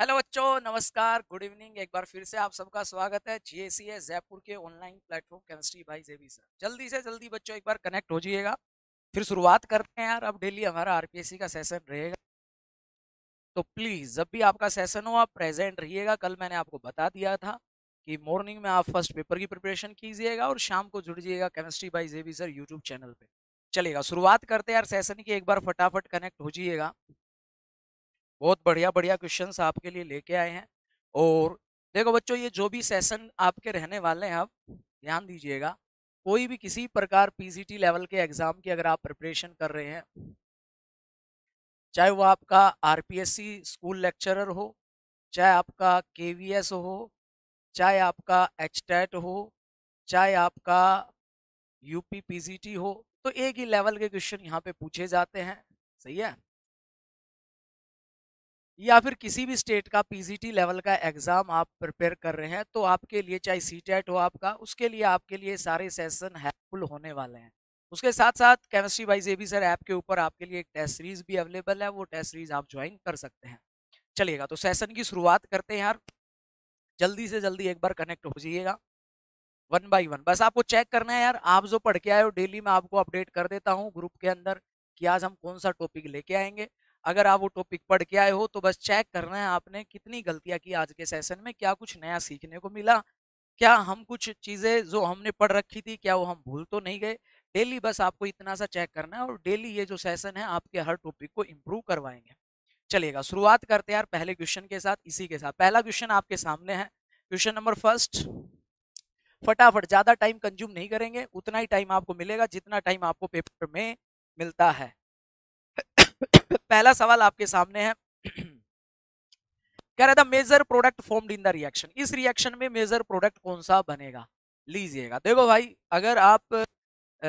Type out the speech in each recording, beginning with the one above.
hello बच्चों नमस्कार good evening एक बार फिर से आप सबका स्वागत है सी ए जयपुर के ऑनलाइन प्लेटफॉर्म केमिस्ट्री भाई जेबी सर जल्दी से जल्दी बच्चों एक बार कनेक्ट हो जाइएगा फिर शुरुआत करते हैं यार अब डेली हमारा आरपीएससी का सेशन रहेगा तो प्लीज जब भी आपका सेशन हो आप प्रेजेंट रहिएगा कल मैंने आपको बता दिया था कि मॉर्निंग में आप फर्स्ट पेपर की प्रिपरेशन कीजिएगा और शाम को जुड़िएगा chemistry by JB sir YouTube channel पर चलेगा शुरुआत करते हैं यार सेशन की एक बार फटाफट कनेक्ट हो जाइएगा बहुत बढ़िया बढ़िया क्वेश्चन आपके लिए लेके आए हैं और देखो बच्चों ये जो भी सेशन आपके रहने वाले हैं आप ध्यान दीजिएगा कोई भी किसी प्रकार पीजीटी लेवल के एग्जाम की अगर आप प्रिपरेशन कर रहे हैं चाहे वो आपका आरपीएससी स्कूल लेक्चरर हो चाहे आपका केवीएस हो चाहे आपका एचटेट हो चाहे आपका यूपी पीजीटी हो तो एक ही लेवल के क्वेश्चन यहाँ पे पूछे जाते हैं सही है या फिर किसी भी स्टेट का पीजीटी लेवल का एग्ज़ाम आप प्रिपेयर कर रहे हैं तो आपके लिए चाहे सी हो आपका उसके लिए आपके लिए सारे सेशन हेल्पफुल होने वाले हैं उसके साथ साथ केमिस्ट्री वाइज ए भी सर ऐप के ऊपर आपके लिए एक टेस्ट सीरीज भी अवेलेबल है वो टेस्ट सीरीज आप ज्वाइन कर सकते हैं चलिएगा तो सेशन की शुरुआत करते हैं यार जल्दी से जल्दी एक बार कनेक्ट हो जाइएगा वन बाई वन बस आपको चेक करना है यार आप जो पढ़ के आए हो डेली मैं आपको अपडेट कर देता हूँ ग्रुप के अंदर कि आज हम कौन सा टॉपिक लेके आएंगे अगर आप वो टॉपिक पढ़ के आए हो तो बस चेक करना है आपने कितनी गलतियाँ की आज के सेशन में क्या कुछ नया सीखने को मिला क्या हम कुछ चीज़ें जो हमने पढ़ रखी थी क्या वो हम भूल तो नहीं गए डेली बस आपको इतना सा चेक करना है और डेली ये जो सेशन है आपके हर टॉपिक को इम्प्रूव करवाएंगे चलेगा शुरुआत करते हैं यार पहले क्वेश्चन के साथ इसी के साथ पहला क्वेश्चन आपके सामने है क्वेश्चन नंबर फर्स्ट फटाफट ज़्यादा टाइम कंज्यूम नहीं करेंगे उतना ही टाइम आपको मिलेगा जितना टाइम आपको पेपर में मिलता है पहला सवाल आपके सामने है कह रहा था major product form in the reaction इस रिएक्शन में मेजर प्रोडक्ट कौन सा बनेगा लीजिएगा देखो भाई अगर आप आ,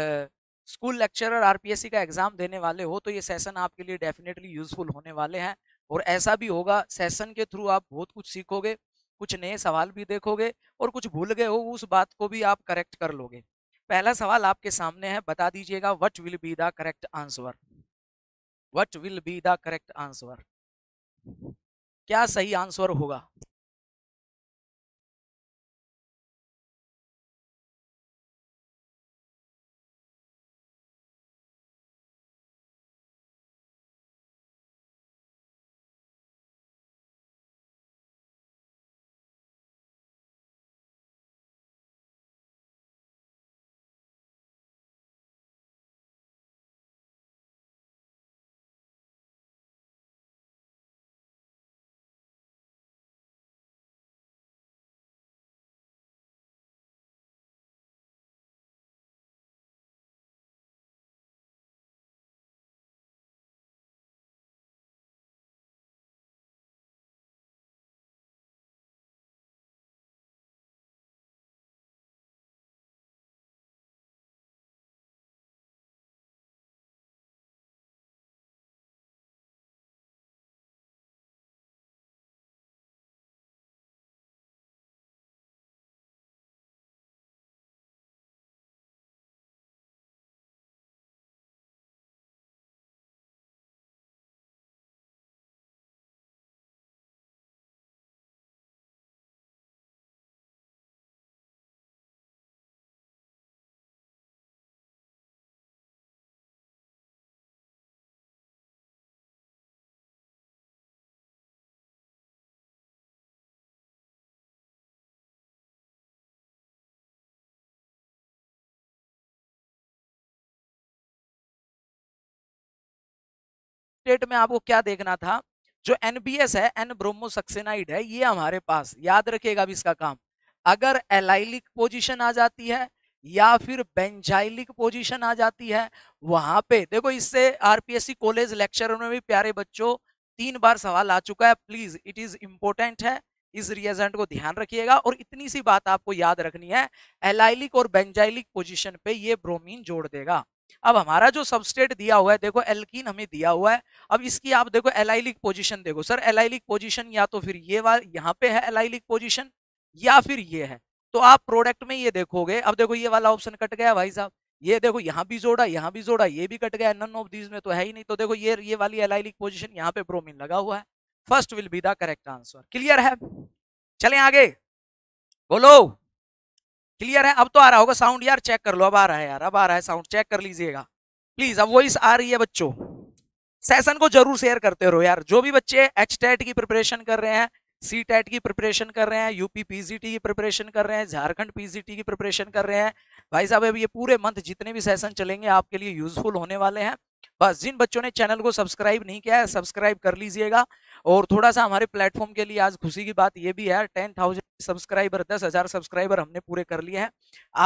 स्कूल लेक्चरर आरपीएससी का एग्जाम देने वाले हो तो ये सेशन आपके लिए डेफिनेटली यूजफुल होने वाले हैं और ऐसा भी होगा सेशन के थ्रू आप बहुत कुछ सीखोगे कुछ नए सवाल भी देखोगे और कुछ भूल गए हो उस बात को भी आप करेक्ट कर लोगे पहला सवाल आपके सामने है बता दीजिएगा what will be the correct answer what will be the correct answer क्या सही आंसर होगा स्टेट में आपको क्या देखना था जो एनबीएस है एन ब्रोमो सक्सेनाइड है ये हमारे पास याद रखेगा अभी इसका काम अगर एलाइलिक पोजिशन आ जाती है या फिर बेंजाइलिक पोजीशन आ जाती है वहां पे देखो इससे आरपीएससी कॉलेज लेक्चर में भी प्यारे बच्चों तीन बार सवाल आ चुका है प्लीज इट इज इम्पोर्टेंट है इस रिजल्ट को ध्यान रखिएगा और इतनी सी बात आपको याद रखनी है एलाइलिक और बेंजाइलिक पोजीशन पे ये ब्रोमीन जोड़ देगा अब हमारा जो सबस्टेट दिया हुआ है देखो एल्किन हमें दिया हुआ है अब इसकी आप देखो एलाइलिक पोजीशन देखो सर एलाइलिक पोजीशन या तो फिर ये वाला यहाँ पे है एलाइलिक पोजीशन या फिर ये है तो आप प्रोडक्ट में ये देखोगे अब देखो ये वाला ऑप्शन कट गया भाई साहब ये देखो यहाँ भी जोड़ा यहाँ भी जोड़ा ये भी कट गया नन ऑफ दीज में तो है ही नहीं तो देखो ये ये वाली एलाइलिक पोजिशन यहाँ पे ब्रोमिन लगा हुआ है first will be the correct answer clear है चले आगे बोलो क्लियर है अब तो आ रहा होगा साउंड यार चेक कर लो अब आ रहा है यार अब आ रहा है साउंड चेक कर लीजिएगा प्लीज अब वॉइस आ रही है बच्चों सेशन को जरूर शेयर करते रहो यार जो भी बच्चे एच टेट की प्रिपरेशन कर रहे हैं सी टेट की प्रिपरेशन कर रहे हैं यूपी पीजीटी की प्रिपरेशन कर रहे हैं झारखंड पीजीटी की प्रिपरेशन कर रहे हैं भाई साहब अब ये पूरे मंथ जितने भी सेशन चलेंगे आपके लिए यूजफुल होने वाले हैं बस जिन बच्चों ने चैनल को सब्सक्राइब नहीं किया है सब्सक्राइब कर लीजिएगा और थोड़ा सा हमारे प्लेटफॉर्म के लिए आज खुशी की बात ये भी है टेन थाउजेंड सब्सक्राइबर दस हजार सब्सक्राइबर हमने पूरे कर लिए हैं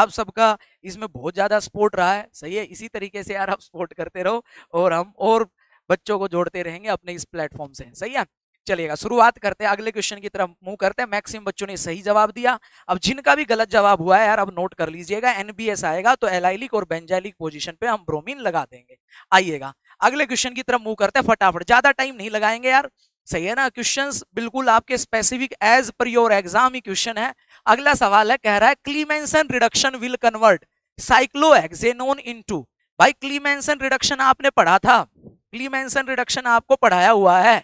आप सबका इसमें बहुत ज़्यादा सपोर्ट रहा है सही है इसी तरीके से यार आप सपोर्ट करते रहो और हम और बच्चों को जोड़ते रहेंगे अपने इस प्लेटफॉर्म से सही है चलिएगा शुरुआत करते हैं अगले क्वेश्चन की तरफ मूव करते हैं मैक्सिमम बच्चों ने सही जवाब दिया अब जिनका भी गलत जवाब हुआ है यार अब नोट कर लीजिएगा एनबीएस आएगा तो एलाइलिक और बेंजाइलिक पोजीशन पे हम ब्रोमीन लगा देंगे आइएगा अगले क्वेश्चन की तरफ मूव करते हैं फटाफट ज्यादा टाइम नहीं लगाएंगे यार सही है ना क्वेश्चंस बिल्कुल आपके specific as per your exam ही क्वेश्चन है अगला सवाल है कह रहा है Clemmensen reduction will convert cyclohexanone into भाई क्लीमेंसन रिडक्शन आपने पढ़ा था क्लीमेंसन रिडक्शन आपको पढ़ाया हुआ है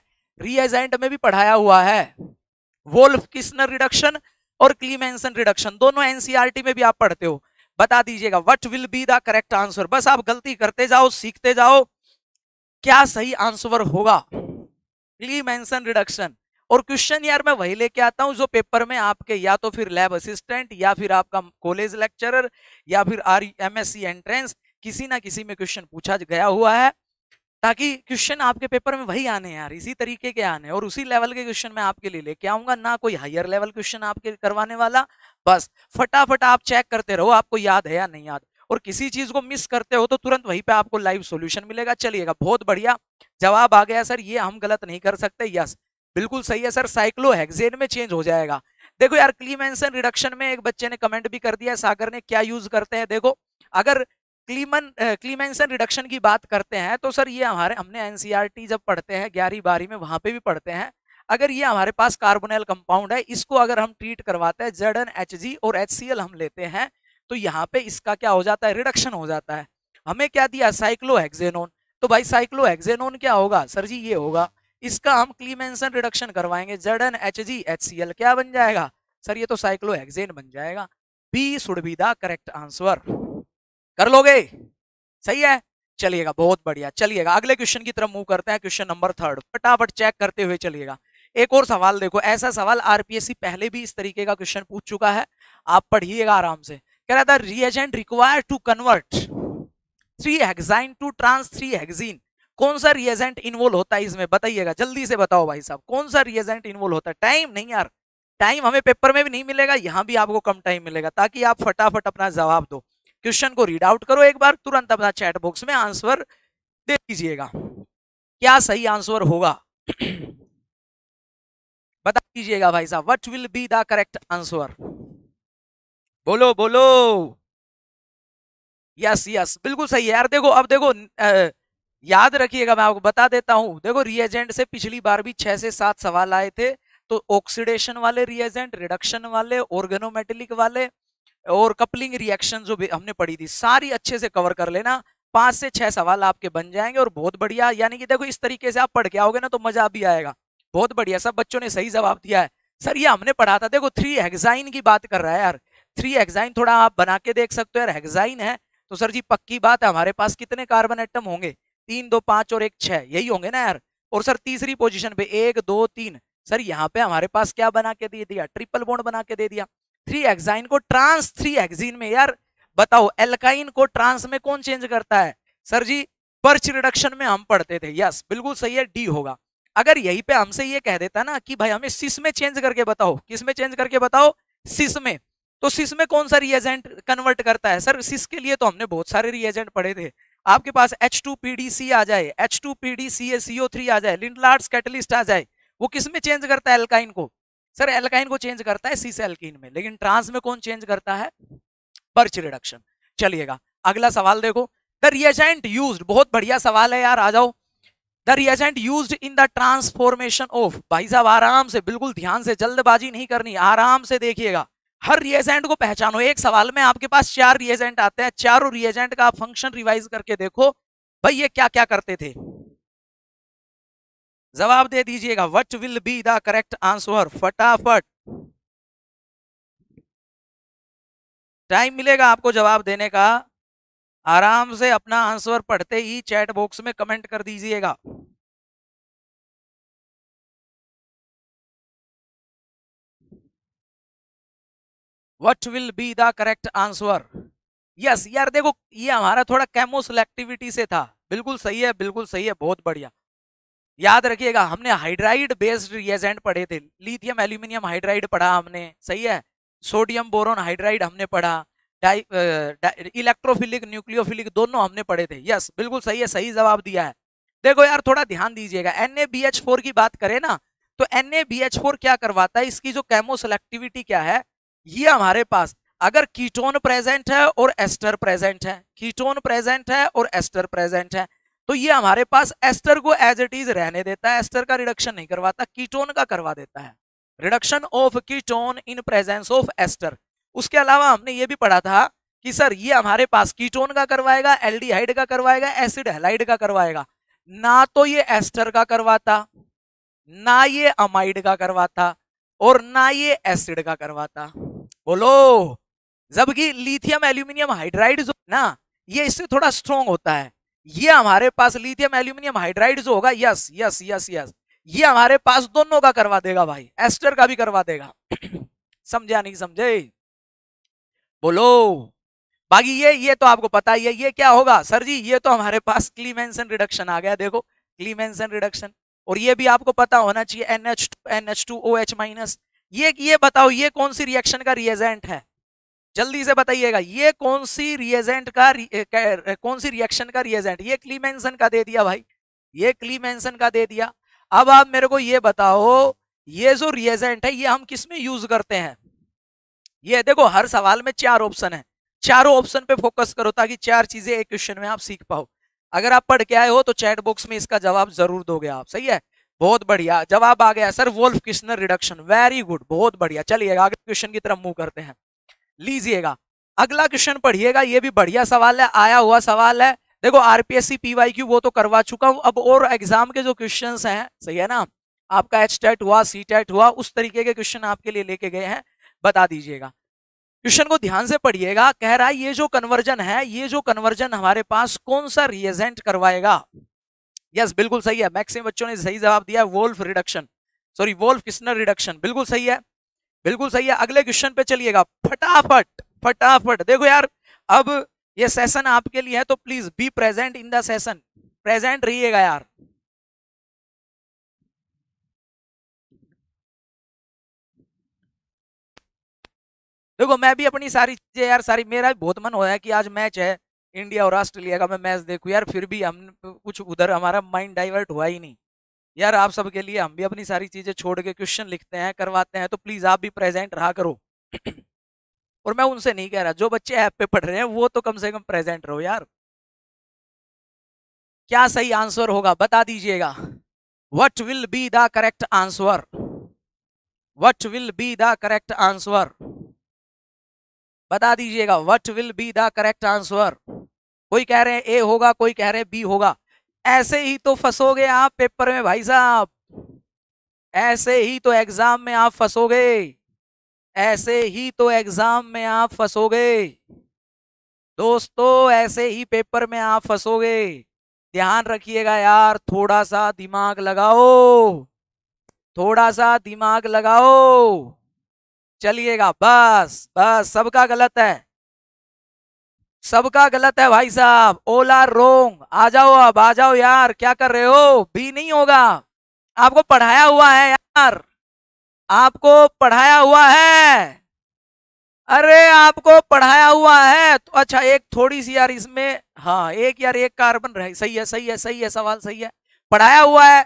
रीएजेंट में भी पढ़ाया हुआ है वोल्फ किसनर रिडक्शन और क्लीमेंसन रिडक्शन दोनों एनसीईआरटी e में भी आप पढ़ते हो बता दीजिएगा what will be the correct answer बस आप गलती करते जाओ सीखते जाओ क्या सही आंसर होगा ली मेंशन रिडक्शन और क्वेश्चन यार मैं वही लेके आता हूँ जो पेपर में आपके या तो फिर लैब असिस्टेंट या फिर आपका कॉलेज लेक्चरर या फिर R M S C entrance किसी ना किसी में क्वेश्चन पूछा गया हुआ है ताकि क्वेश्चन आपके पेपर में वही आने यार इसी तरीके के आने और उसी लेवल के क्वेश्चन मैं आपके लिए लेके आऊंगा ना कोई हायर लेवल क्वेश्चन आपके करवाने वाला बस फटाफट आप चेक करते रहो आपको याद है या नहीं याद और किसी चीज को मिस करते हो तो तुरंत वहीं पे आपको लाइव सोल्यूशन मिलेगा चलिएगा बहुत बढ़िया जवाब आ गया सर ये हम गलत नहीं कर सकते यस बिल्कुल सही है सर साइक्लोहेक्सेन में चेंज हो जाएगा देखो यार क्लीमेंसन रिडक्शन में एक बच्चे ने कमेंट भी कर दिया सागर ने क्या यूज करते हैं देखो अगर क्लीमन क्लीमेंसन रिडक्शन की बात करते हैं तो सर ये हमारे हमने एनसीईआरटी e जब पढ़ते हैं ग्यारह बारह में वहां पे भी पढ़ते हैं अगर ये हमारे पास कार्बोनल कंपाउंड है इसको अगर हम ट्रीट करवाते हैं जेड एन एच जी और एच सी एल हम लेते हैं तो यहाँ पे इसका क्या हो जाता है रिडक्शन हो जाता है हमें क्या दिया साइक्लोहेक्जेनोन तो भाई साइक्लोहेक्जेनोन क्या होगा सर जी ये होगा इसका हम क्लीमेंसन रिडक्शन करवाएंगे Z N H G H C L क्या बन जाएगा सर ये तो साइक्लोहेक्सेन बन जाएगा B should be the correct answer कर लोगे सही है चलिएगा बहुत बढ़िया चलिएगा अगले क्वेश्चन की तरफ मूव करते हैं क्वेश्चन नंबर थर्ड फटाफट चेक करते हुए चलिएगा एक और सवाल देखो ऐसा सवाल आरपीएससी पहले भी इस तरीके का क्वेश्चन पूछ चुका है आप पढ़िएगा आराम से कह रहा था reagent require to convert three hexyne to trans three hexene कौन सा रिएजेंट इन्वॉल्व होता है इसमें बताइएगा जल्दी से बताओ भाई साहब कौन सा रिएजेंट इन्वॉल्व होता है टाइम नहीं यार टाइम हमें पेपर में भी नहीं मिलेगा यहाँ भी आपको कम टाइम मिलेगा ताकि आप फटाफट अपना जवाब दो क्वेश्चन को रीड आउट करो एक बार तुरंत अपना चैट बॉक्स में आंसर दे दीजिएगा क्या सही आंसर होगा बता दीजिएगा भाई साहब what will be the correct answer बोलो बोलो यस यस बिल्कुल सही है यार देखो अब देखो आ, याद रखिएगा मैं आपको बता देता हूँ देखो रिएजेंट से पिछली बार भी छह से सात सवाल आए थे तो ऑक्सीडेशन वाले रिएजेंट रिडक्शन वाले ऑर्गेनोमेटेलिक वाले और कपलिंग रिएक्शन जो भी हमने पढ़ी थी सारी अच्छे से कवर कर लेना पांच से छह सवाल आपके बन जाएंगे और बहुत बढ़िया यानी कि देखो इस तरीके से आप पढ़ के आओगे ना तो मजा भी आएगा बहुत बढ़िया सब बच्चों ने सही जवाब दिया है सर ये हमने पढ़ा था देखो थ्री एग्जाइन की बात कर रहा है यार थ्री एक्साइन थोड़ा आप बना के देख सकते हो यार हेक्साइन है तो सर जी पक्की बात है हमारे पास कितने कार्बन एटम होंगे तीन दो पांच और एक छह यही होंगे ना यार और सर तीसरी पोजिशन पे एक दो तीन सर यहाँ पे हमारे पास क्या बना के दे दिया ट्रिपल बोन्ड बना के दे दिया थ्री एक्साइन को ट्रांस थ्री एक्सिन में यार बताओ एल्काइन को ट्रांस में कौन चेंज करता है सर जी पर्च रिडक्शन में हम पढ़ते थे यस बिल्कुल सही है डी होगा अगर यही पे हमसे ये कह देता ना कि भाई हमें सिस में चेंज करके बताओ किस में चेंज करके बताओ सिस में तो सिस में कौन सा रिएजेंट कन्वर्ट करता है सर सिस के लिए तो हमने बहुत सारे रिएजेंट पढ़े थे आपके पास H two P D C आ जाए H two P D C A C O three आ जाए लिंडलार्स कैटलिस्ट आ जाए वो किस में चेंज करता है एल्काइन को सर एल्काइन को चेंज करता है सीस एल्किन में लेकिन ट्रांस में कौन चेंज करता है बर्च रिडक्शन चलिएगा अगला सवाल देखो द रिएजेंट यूज बहुत बढ़िया सवाल है यार आ जाओ the reagent use in the transformation of भाई साहब आराम से बिल्कुल ध्यान से जल्दबाजी नहीं करनी आराम से देखिएगा हर रिएजेंट को पहचानो एक सवाल में आपके पास चार रिएजेंट आते हैं चारों रिएजेंट का आप फंक्शन रिवाइज करके देखो भाई ये क्या क्या करते थे जवाब दे दीजिएगा what will be the correct answer फटाफट टाइम मिलेगा आपको जवाब देने का आराम से अपना आंसर पढ़ते ही चैट बॉक्स में कमेंट कर दीजिएगा what will be the correct answer yes यार देखो ये हमारा थोड़ा कैमो सेलेक्टिविटी से था बिल्कुल सही है बिल्कुल सही है बहुत बढ़िया याद रखिएगा हमने हाइड्राइड बेस्ड रिएजेंट पढ़े थे लिथियम एल्यूमिनियम हाइड्राइड पढ़ा हमने सही है सोडियम बोरोन हाइड्राइड हमने पढ़ा इलेक्ट्रोफिलिक न्यूक्लियोफिलिक दोनों हमने पढ़े थे यस बिल्कुल सही है सही जवाब दिया है देखो यार थोड़ा ध्यान दीजिएगा एन की बात करें ना तो एन क्या करवाता है इसकी जो कैमो सेलेक्टिविटी क्या है ये हमारे पास अगर कीटोन प्रेजेंट है और एस्टर प्रेजेंट है कीटोन प्रेजेंट है और एस्टर प्रेजेंट है तो ये हमारे पास एस्टर को एज इट इज रहने देता है एस्टर का रिडक्शन नहीं करवाता कीटोन का करवा देता है reduction of ketone in presence of ester उसके अलावा हमने ये भी पढ़ा था कि सर ये हमारे पास कीटोन का करवाएगा एल्डिहाइड का करवाएगा एसिड हेलाइड का करवाएगा ना तो ये एस्टर का करवाता ना ये अमाइड का करवाता और ना ये एसिड का करवाता बोलो जबकि लिथियम एल्यूमिनियम हाइड्राइड जो ना ये इससे थोड़ा स्ट्रॉन्ग होता है ये हमारे पास लिथियम एल्यूमिनियम हाइड्राइड जो होगा यस यस यस यस ये हमारे पास दोनों का करवा देगा भाई एस्टर का भी करवा देगा समझा नहीं समझे बोलो बाकी ये ये तो आपको पता ही है ये क्या होगा सर जी ये तो हमारे पास क्लीमेंसन रिडक्शन आ गया देखो क्लीमेंसन रिडक्शन और ये भी आपको पता होना चाहिए N H two N H two O H minus ये ये बताओ ये कौन सी रिएक्शन का रिएजेंट है जल्दी से बताइएगा ये कौन सी रिएजेंट का कौन सी रिएक्शन का रिएजेंट ये क्लीमेंसन का दे दिया भाई ये क्लीमेंसन का दे दिया अब आप मेरे को ये बताओ ये जो रिएजेंट है ये हम किस में यूज करते हैं ये देखो हर सवाल में चार ऑप्शन है चारों ऑप्शन पे फोकस करो ताकि चार चीजें एक क्वेश्चन में आप सीख पाओ अगर आप पढ़ के आए हो तो चैट बॉक्स में इसका जवाब जरूर दोगे आप सही है बहुत बढ़िया जवाब आ गया sir Wolff Kishner reduction very good बहुत बढ़िया चलिएगा अगले क्वेश्चन की तरफ मूव करते हैं लीजिएगा अगला क्वेश्चन पढ़िएगा ये भी बढ़िया सवाल है आया हुआ सवाल है देखो आरपीएससी पीवाई वो तो करवा चुका हूं अब और एग्जाम के जो क्वेश्चन हैं सही है ना आपका एच टेट हुआ सी टेट हुआ उस तरीके के क्वेश्चन आपके लिए लेके गए हैं बता दीजिएगा क्वेश्चन को ध्यान से पढ़िएगा कह रहा है ये जो कन्वर्जन है ये जो कन्वर्जन हमारे पास कौन सा रिएजेंट करवाएगा यस बिल्कुल सही है मैक्सिम बच्चों ने सही जवाब दिया Wolff reduction sorry Wolff Kishner reduction बिल्कुल सही है बिल्कुल सही है अगले क्वेश्चन पे चलिएगा फटाफट फटाफट देखो यार अब ये सेशन आपके लिए है तो please be present in the session present रहिएगा यार देखो मैं भी अपनी सारी चीजें यार सारी मेरा भी बहुत मन होया कि आज मैच है इंडिया और ऑस्ट्रेलिया का मैं मैच देखूँ यार फिर भी हम कुछ उधर हमारा माइंड डाइवर्ट हुआ ही नहीं यार आप सबके लिए हम भी अपनी सारी चीज़ें छोड़ के क्वेश्चन लिखते हैं करवाते हैं तो प्लीज़ आप भी प्रेजेंट रहा करो और मैं उनसे नहीं कह रहा जो बच्चे ऐप पे पढ़ रहे हैं वो तो कम से कम प्रेजेंट रहो यार क्या सही आंसर होगा बता दीजिएगा what will be the correct answer what will be the correct answer बता दीजिएगा what will be the correct answer कोई कह रहे हैं ए होगा कोई कह रहे हैं बी होगा ऐसे ही तो फंसोगे आप पेपर में भाई साहब ऐसे ही तो एग्जाम में आप फंसोगे ऐसे ही तो एग्जाम में आप फंसोगे दोस्तों ऐसे ही पेपर में आप फंसोगे ध्यान रखिएगा यार थोड़ा सा दिमाग लगाओ थोड़ा सा दिमाग लगाओ चलिएगा बस बस सबका गलत है सबका गलत है भाई साहब ओल आर रोंग आ जाओ अब आ जाओ यार क्या कर रहे हो भी नहीं होगा आपको पढ़ाया हुआ है यार आपको पढ़ाया हुआ है अरे आपको पढ़ाया हुआ है तो अच्छा एक थोड़ी सी यार इसमें हाँ एक यार एक कार्बन रहे सही है सही है सही है सवाल सही है पढ़ाया हुआ है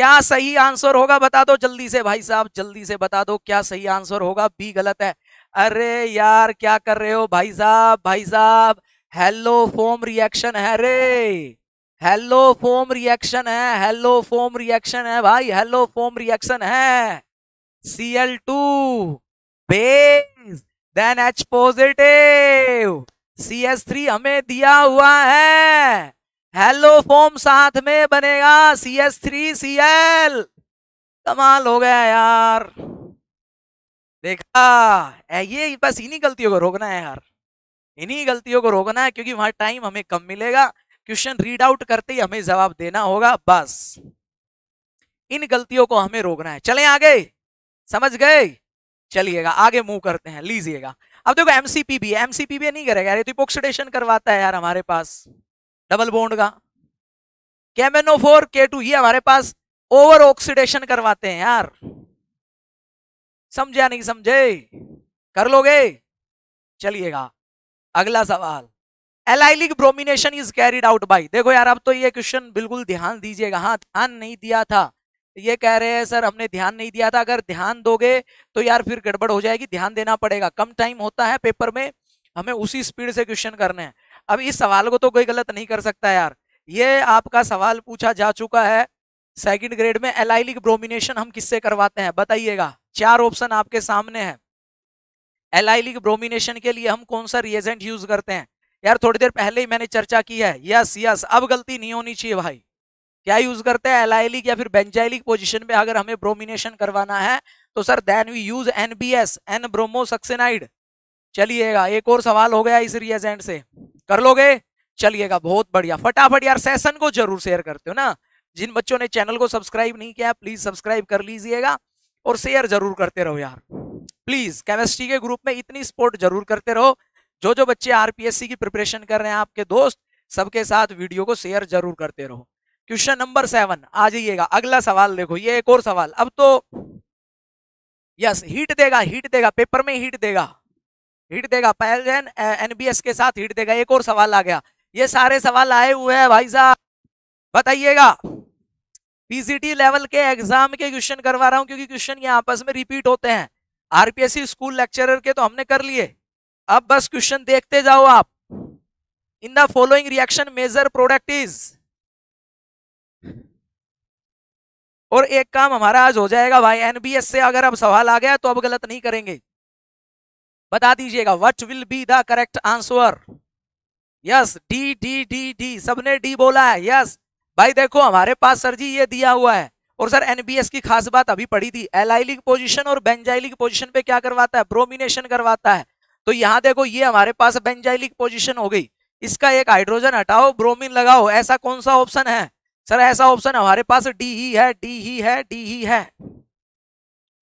क्या सही आंसर होगा बता दो जल्दी से भाई साहब जल्दी से बता दो क्या सही आंसर होगा बी गलत है अरे यार क्या कर रहे हो भाई साहब भाई साहब हेलो फोम रिएक्शन है रे हेलो फोम रिएक्शन है हेलो फोम रिएक्शन है भाई हेलो फोम रिएक्शन है C L two base then H positive C S three हमें दिया हुआ है हेलो फोम साथ में बनेगा C S three C L कमाल हो गया यार देखा ये बस इन्हीं गलतियों को रोकना है यार इन्हीं गलतियों को रोकना है क्योंकि वहां टाइम हमें कम मिलेगा क्वेश्चन रीड आउट करते ही हमें जवाब देना होगा बस इन गलतियों को हमें रोकना है चले आगे समझ गए चलिएगा आगे मूव करते हैं लीजिएगा अब देखो एमसीपी भी एमसीपी भी नहीं करेगा अरे तो इपोक्सीडेशन करवाता है यार हमारे पास डबल बोन्ड का कैमेनो फोर के टू ये हमारे पास ओवर ऑक्सीडेशन करवाते हैं यार समझे या नहीं समझे कर लोगे चलिएगा अगला सवाल allylic bromination is carried out by देखो यार अब तो ये क्वेश्चन बिल्कुल ध्यान दीजिएगा हाँ ध्यान नहीं दिया था ये कह रहे हैं सर हमने ध्यान नहीं दिया था अगर ध्यान दोगे तो यार फिर गड़बड़ हो जाएगी ध्यान देना पड़ेगा कम टाइम होता है पेपर में हमें उसी स्पीड से क्वेश्चन करने हैं अब इस सवाल को तो कोई गलत नहीं कर सकता यार ये आपका सवाल पूछा जा चुका है सेकंड ग्रेड में एलाइलिक ब्रोमिनेशन हम किससे करवाते हैं बताइएगा चार ऑप्शन आपके सामने है एलाइलिक ब्रोमिनेशन के लिए हम कौन सा रिएजेंट यूज करते हैं यार थोड़ी देर पहले ही मैंने चर्चा की है यस यस अब गलती नहीं होनी चाहिए भाई क्या यूज करते हैं एलाइलिक या फिर बेंजाइलिक पोजिशन पे अगर हमें ब्रोमिनेशन करवाना है तो sir then we use N B S N bromo succinimide चलिएगा एक और सवाल हो गया इस रिएजेंट से कर लोगे चलिएगा बहुत बढ़िया फटाफट यार सेशन को जरूर शेयर करते हो ना जिन बच्चों ने चैनल को सब्सक्राइब नहीं किया प्लीज सब्सक्राइब कर लीजिएगा और शेयर जरूर करते रहो यार प्लीज केमिस्ट्री के ग्रुप में इतनी सपोर्ट जरूर करते रहो जो जो बच्चे आरपीएससी की प्रिपरेशन कर रहे हैं आपके दोस्त सबके साथ वीडियो को शेयर जरूर करते रहो क्वेश्चन नंबर सेवन आ जाइएगा अगला सवाल देखो ये एक और सवाल अब तो यस हीट देगा हीट देगा पेपर में हीट देगा हीट देगा पहल एनबीएस के साथ हीट देगा एक और सवाल आ गया ये सारे सवाल आए हुए हैं भाई साहब बताइएगा पीजीटी लेवल के एग्जाम के क्वेश्चन करवा रहा हूं क्योंकि क्वेश्चन ये आपस में रिपीट होते हैं आरपीएससी स्कूल लेक्चरर के तो हमने कर लिए अब बस क्वेश्चन देखते जाओ आप in the following reaction major product is और एक काम हमारा आज हो जाएगा भाई एनबीएस से अगर अब सवाल आ गया तो अब गलत नहीं करेंगे बता दीजिएगा what will be the correct answer yes D D D D सबने डी बोला है यस भाई देखो हमारे पास सर जी ये दिया हुआ है और सर एनबीएस की खास बात अभी पड़ी थी एल आई की पोजिशन और बेंजाइली पोजिशन पे क्या करवाता है ब्रोमिनेशन करवाता है तो यहाँ देखो ये हमारे पास बेंजाइली पोजिशन हो गई इसका एक हाइड्रोजन हटाओ ब्रोमिन लगाओ ऐसा कौन सा ऑप्शन है सर ऐसा ऑप्शन हमारे पास डी ही है डी ही है डी ही है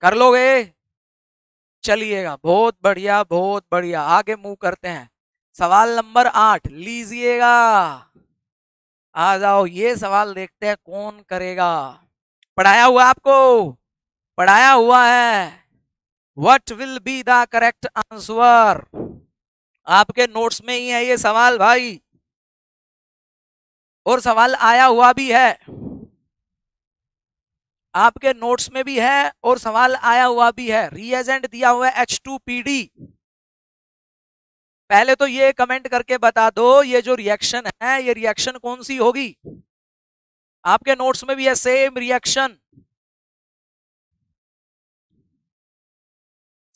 कर लोगे चलिएगा बहुत बढ़िया बहुत बढ़िया आगे मूव करते हैं सवाल नंबर आठ लीजिएगा आ जाओ ये सवाल देखते हैं कौन करेगा पढ़ाया हुआ आपको पढ़ाया हुआ है what will be the correct answer आपके नोट्स में ही है ये सवाल भाई और सवाल आया हुआ भी है आपके नोट्स में भी है और सवाल आया हुआ भी है रिएजेंट दिया हुआ है एच टू पी डी पहले तो ये कमेंट करके बता दो ये जो रिएक्शन है ये रिएक्शन कौन सी होगी आपके नोट्स में भी है सेम रिएक्शन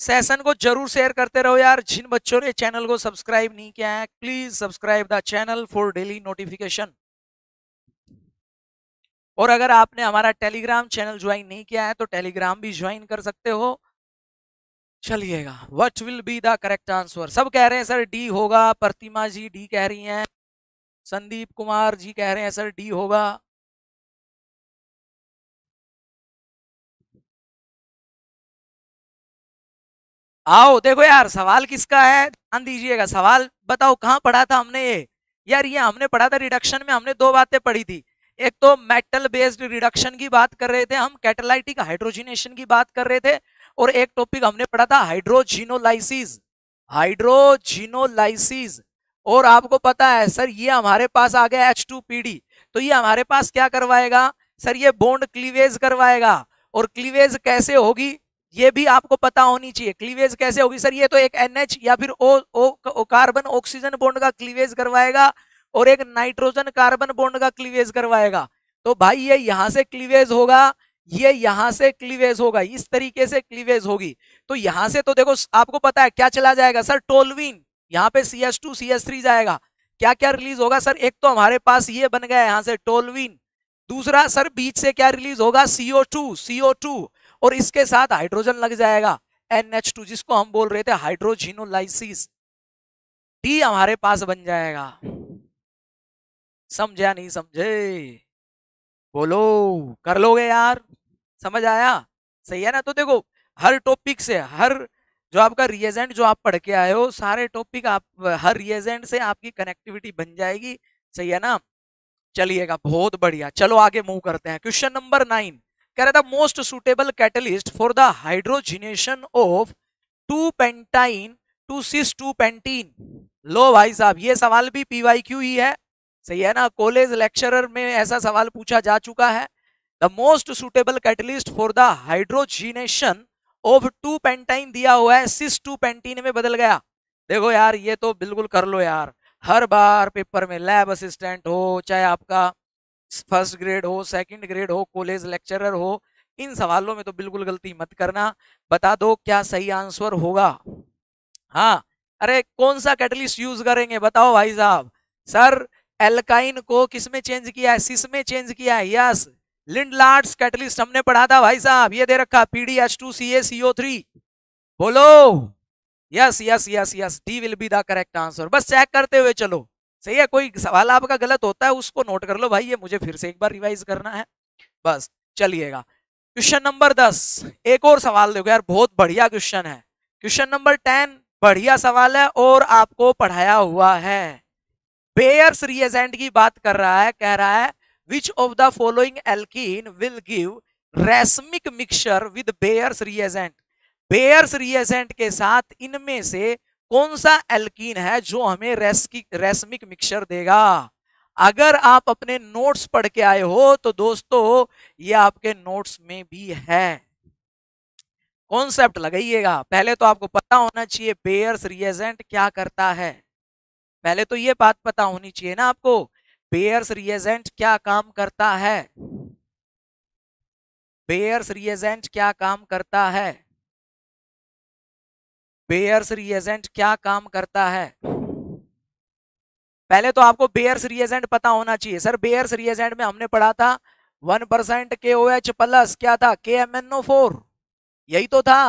सेशन को जरूर शेयर करते रहो यार जिन बच्चों ने चैनल को सब्सक्राइब नहीं किया है please subscribe the channel for daily notification और अगर आपने हमारा टेलीग्राम चैनल ज्वाइन नहीं किया है तो टेलीग्राम भी ज्वाइन कर सकते हो चलिएगा what will be the correct answer सब कह रहे हैं सर डी होगा प्रतिमा जी डी कह रही हैं संदीप कुमार जी कह रहे हैं सर डी होगा आओ देखो यार सवाल किसका है ध्यान दीजिएगा सवाल बताओ कहाँ पढ़ा था हमने ये यार ये हमने पढ़ा था रिडक्शन में हमने दो बातें पढ़ी थी एक तो मेटल बेस्ड रिडक्शन की बात कर रहे थे हम कैटेलाइटिक हाइड्रोजिनेशन की बात कर रहे थे और एक टॉपिक हमने पढ़ा था हाइड्रोजिनोलाइसिस हाइड्रोजिनोलाइसिस और आपको पता है सर ये हमारे पास आ गया एच टू पीडी तो ये हमारे पास क्या करवाएगा सर ये बोन्ड क्लीवेज करवाएगा और क्लीवेज कैसे होगी ये भी आपको पता होनी चाहिए क्लीवेज कैसे होगी सर ये तो एक एनएच या फिर O, O, O carbon oxygen bond का क्लीवेज करवाएगा और एक नाइट्रोजन कार्बन बोन्ड का क्लीवेज करवाएगा तो भाई ये यहां से क्लीवेज होगा ये यहां से क्लीवेज होगा इस तरीके से क्लीवेज होगी तो यहां से तो देखो आपको पता है क्या चला जाएगा सर टोलविन यहाँ पे C S two C S three जाएगा क्या क्या रिलीज होगा सर एक तो हमारे पास ये बन गया यहाँ से टोलविन दूसरा सर बीच से क्या रिलीज होगा सीओ टू सीओ टू और इसके साथ हाइड्रोजन लग जाएगा एन एच टू जिसको हम बोल रहे थे हाइड्रोजिनोलाइसिस डी हमारे पास बन जाएगा समझा नहीं समझे बोलो कर लोगे यार समझ आया सही है ना तो देखो हर टॉपिक से हर जो आपका रिएजेंट जो आप पढ़ के आए हो सारे टॉपिक आप हर रिएजेंट से आपकी कनेक्टिविटी बन जाएगी सही है ना चलिएगा बहुत बढ़िया चलो आगे मूव करते हैं क्वेश्चन नंबर नाइन कह रहा था most suitable catalyst for the hydrogenation of two pentyne to cis two pentene लो भाई साहब ये सवाल भी पीवाई ही है सही है ना कॉलेज लेक्चरर में ऐसा सवाल पूछा जा चुका है the most suitable catalyst for the hydrogenation of two pentyne दिया हुआ है सिस टू पेंटीन में बदल गया देखो यार ये तो बिल्कुल कर लो यार हर बार पेपर में लैब असिस्टेंट हो चाहे आपका फर्स्ट ग्रेड हो सेकंड ग्रेड हो कॉलेज लेक्चरर हो इन सवालों में तो बिल्कुल गलती मत करना बता दो क्या सही आंसर होगा हाँ अरे कौन सा कैटलिस्ट यूज करेंगे बताओ भाई साहब सर एल्काइन को किस में चेंज किया है सिस में चेंज किया है यस लिंडलार्ड्स कैटलिस्ट हमने पढ़ा था भाई साहब ये दे रखा PDH H two C A CO three बोलो yes yes yes yes D will be the correct answer बस चेक करते हुए चलो सही है कोई सवाल आपका गलत होता है उसको नोट कर लो भाई ये मुझे फिर से एक बार रिवाइज करना है बस चलिएगा क्वेश्चन नंबर दस एक और सवाल देखो यार बहुत बढ़िया क्वेश्चन है क्वेश्चन नंबर टेन बढ़िया सवाल है और आपको पढ़ाया हुआ है बेयर्स रिएजेंट की बात कर रहा है कह रहा है which of the following alkene will give racemic mixture with Baeyer's reagent Baeyer's reagent के साथ इनमें से कौन सा एल्किन है जो हमें रेस्की रेसमिक मिक्सचर देगा अगर आप अपने नोट्स पढ़ के आए हो तो दोस्तों ये आपके नोट्स में भी है कॉन्सेप्ट लगाइएगा पहले तो आपको पता होना चाहिए बेयर्स रिएजेंट क्या करता है पहले तो ये बात पता होनी चाहिए ना आपको बेयर्स रिएजेंट क्या काम करता है बेयर्स रिएजेंट क्या काम करता है बेयर्स रिएजेंट क्या काम करता है पहले तो आपको बेयर्स रिएजेंट पता होना चाहिए सर बेयर्स रिएजेंट में हमने पढ़ा था वन परसेंट के ओ एच प्लस क्या था के एम एन ओ फोर यही तो था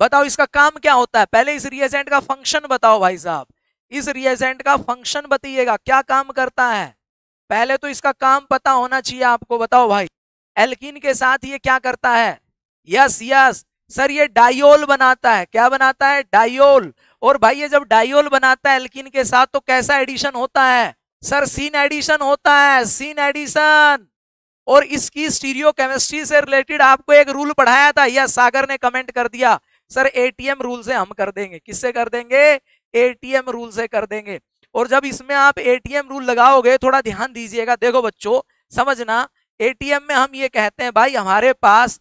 बताओ इसका काम क्या होता है पहले इस रिएजेंट का फंक्शन बताओ भाई साहब इस रिएजेंट का फंक्शन बताइएगा क्या काम करता है पहले तो इसका काम पता होना चाहिए आपको बताओ भाई एल्किन के साथ ये क्या करता है यस यस सर ये डायोल बनाता है क्या बनाता है डायोल और भाई ये जब डायोल बनाता है एल्किन के साथ तो कैसा एडिशन होता है सर सीन एडिशन होता है सीन एडिशन और इसकी स्टीरियो केमिस्ट्री से रिलेटेड आपको एक रूल पढ़ाया था यस सागर ने कमेंट कर दिया सर एटीएम रूल से हम कर देंगे किससे कर देंगे एटीएम रूल से कर देंगे और जब इसमें आप एटीएम रूल लगाओगे थोड़ा ध्यान दीजिएगा देखो बच्चों समझना एटीएम में हम ये कहते हैं भाई हमारे पास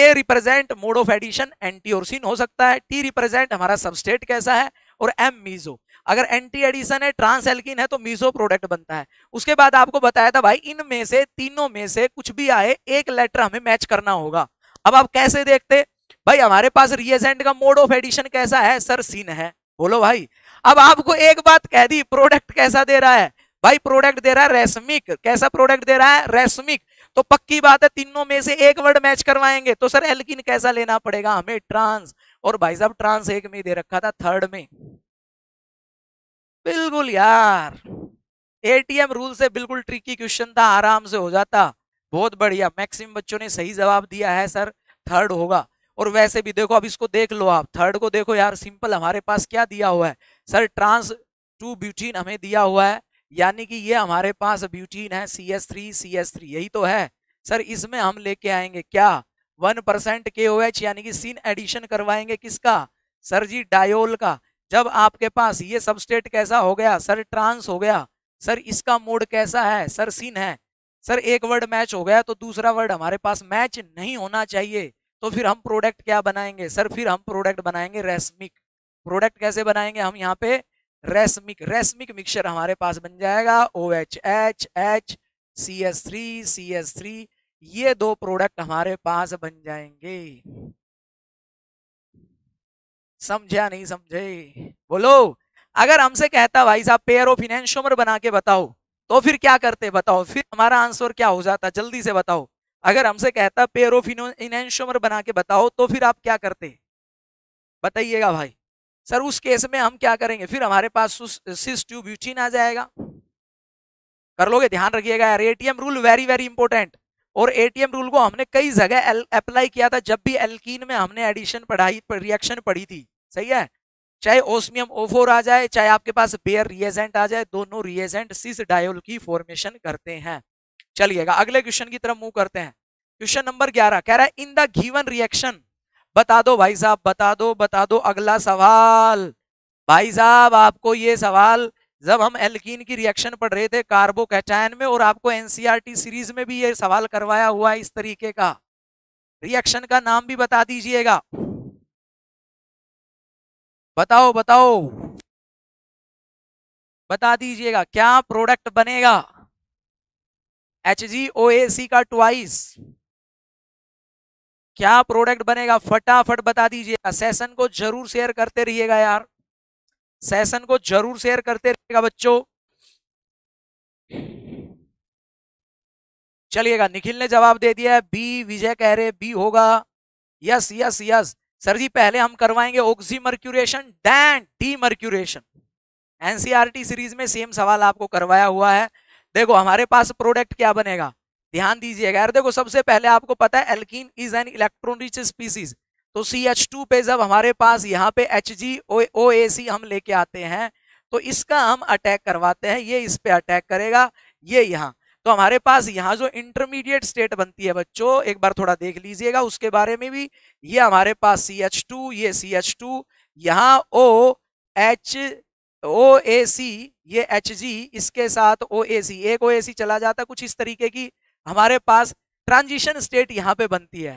a represent mode of addition anti or syn हो सकता है टी रिप्रेजेंट हमारा सबस्टेट कैसा है और एम मीजो अगर एंटी एडिशन है ट्रांस एल्किन है तो मीजो प्रोडक्ट बनता है उसके बाद आपको बताया था भाई इनमें से तीनों में से कुछ भी आए एक लेटर हमें मैच करना होगा अब आप कैसे देखते भाई हमारे पास रियजेंट का मोड ऑफ एडिशन कैसा है सर सीन है बोलो भाई अब आपको एक बात कह दी प्रोडक्ट कैसा दे रहा है भाई प्रोडक्ट दे रहा है रेशमिक कैसा प्रोडक्ट दे रहा है रेशमिक तो पक्की बात है तीनों में से एक वर्ड मैच करवाएंगे तो सर एल्किन कैसा लेना पड़ेगा हमें ट्रांस और भाई साहब ट्रांस एक में दे रखा था थर्ड में बिल्कुल यार एटीएम रूल से बिल्कुल ट्रिकी क्वेश्चन था आराम से हो जाता बहुत बढ़िया मैक्सिमम बच्चों ने सही जवाब दिया है सर थर्ड होगा और वैसे भी देखो अब इसको देख लो आप थर्ड को देखो यार सिंपल हमारे पास क्या दिया हुआ है सर ट्रांस टू ब्यूटीन हमें दिया हुआ है यानी कि ये हमारे पास ब्यूटीन है C S three C S three यही तो है सर इसमें हम लेके आएंगे क्या वन परसेंट के ओ एच यानी कि सीन एडिशन करवाएंगे किसका सर जी डायोल का जब आपके पास ये सबस्टेट कैसा हो गया सर ट्रांस हो गया सर इसका मोड कैसा है सर सीन है सर एक वर्ड मैच हो गया तो दूसरा वर्ड हमारे पास मैच नहीं होना चाहिए तो फिर हम प्रोडक्ट क्या बनाएंगे सर फिर हम प्रोडक्ट बनाएंगे रेशमिक प्रोडक्ट कैसे बनाएंगे हम यहाँ पे रेशमिक रेशमिक मिक्सचर हमारे पास बन जाएगा O H H H C S three C S three ये दो प्रोडक्ट हमारे पास बन जाएंगे समझा नहीं समझे बोलो अगर हमसे कहता भाई साहब पेयर ऑफ इनशोमर बना के बताओ तो फिर क्या करते बताओ फिर हमारा आंसर क्या हो जाता जल्दी से बताओ अगर हमसे कहता पेयर ऑफ इनहेंशोमर बना के बताओ तो फिर आप क्या करते बताइएगा भाई सर उस केस में हम क्या करेंगे फिर हमारे पास सिस आ जाएगा कर लोगे ध्यान रखिएगा यार ATM rule very very important और एटीएम रूल को हमने कई जगह अप्लाई किया था जब भी एल्कीन में हमने एडिशन पढ़ाई रिएक्शन पढ़ी थी सही है चाहे ओस्मियम ओफोर आ जाए चाहे आपके पास बेयर रिएजेंट आ जाए दोनों रिएजेंट सिस डायोल की फॉर्मेशन करते हैं चलिएगा अगले क्वेश्चन की तरफ मूव करते हैं क्वेश्चन नंबर ग्यारह कह रहा है इन द गिवन रिएक्शन बता दो भाई साहब बता दो बता दो अगला सवाल भाई साहब आपको ये सवाल जब हम एल्किन की रिएक्शन पढ़ रहे थे कार्बोकैटायन में और आपको एनसीईआरटी सीरीज में भी ये सवाल करवाया हुआ है इस तरीके का रिएक्शन का नाम भी बता दीजिएगा बताओ बताओ बता दीजिएगा क्या प्रोडक्ट बनेगा एच जी ओ ए सी का ट्वाइस क्या प्रोडक्ट बनेगा फटाफट बता दीजिएगा सेशन को जरूर शेयर करते रहिएगा यार सेशन को जरूर शेयर करते रहिएगा बच्चों चलिएगा निखिल ने जवाब दे दिया है बी विजय कह रहे बी होगा yes yes yes sir ji पहले हम करवाएंगे oxymercuration then demercuration NCERT series में सेम सवाल आपको करवाया हुआ है देखो हमारे पास प्रोडक्ट क्या बनेगा ध्यान दीजिएगा यार देखो सबसे पहले आपको पता है alkene is an electron rich species तो सी एच टू पे जब हमारे पास यहाँ पे एच जी ओ ए सी हम लेके आते हैं तो इसका हम अटैक करवाते हैं ये इस पे अटैक करेगा ये यहाँ तो हमारे पास यहाँ जो इंटरमीडिएट स्टेट बनती है बच्चों एक बार थोड़ा देख लीजिएगा उसके बारे में भी ये हमारे पास सी एच टू ये सी एच टू यहाँ ओ एच ओ ए सी ये एच इसके साथ ओ एक ओ चला जाता कुछ इस तरीके की हमारे पास ट्रांजिशन स्टेट यहाँ पे बनती है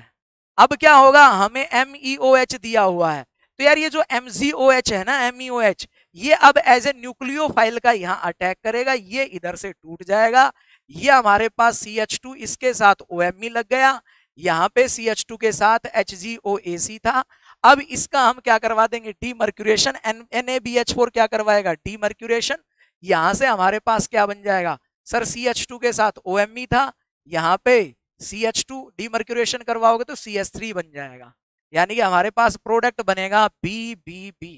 अब क्या होगा हमें एम e दिया हुआ है तो यार ये जो एम है ना एम e ये अब एज ए फाइल का यहाँ अटैक करेगा ये इधर से टूट जाएगा ये हमारे पास सी एच टू इसके साथ ओ एम ई लग गया यहाँ पे सी एच टू के साथ एच जी ओ ए सी था अब इसका हम क्या करवा देंगे demercuration N N A B H four क्या करवाएगा डी मर्क्यूरेशन यहां से हमारे पास क्या बन जाएगा सर सी एच टू के साथ ओ एम ई था यहाँ पे सी एच टू डीमर्क्यूरेशन करवाओगे तो सी एच थ्री बन जाएगा यानी कि हमारे पास प्रोडक्ट बनेगा बी बी बी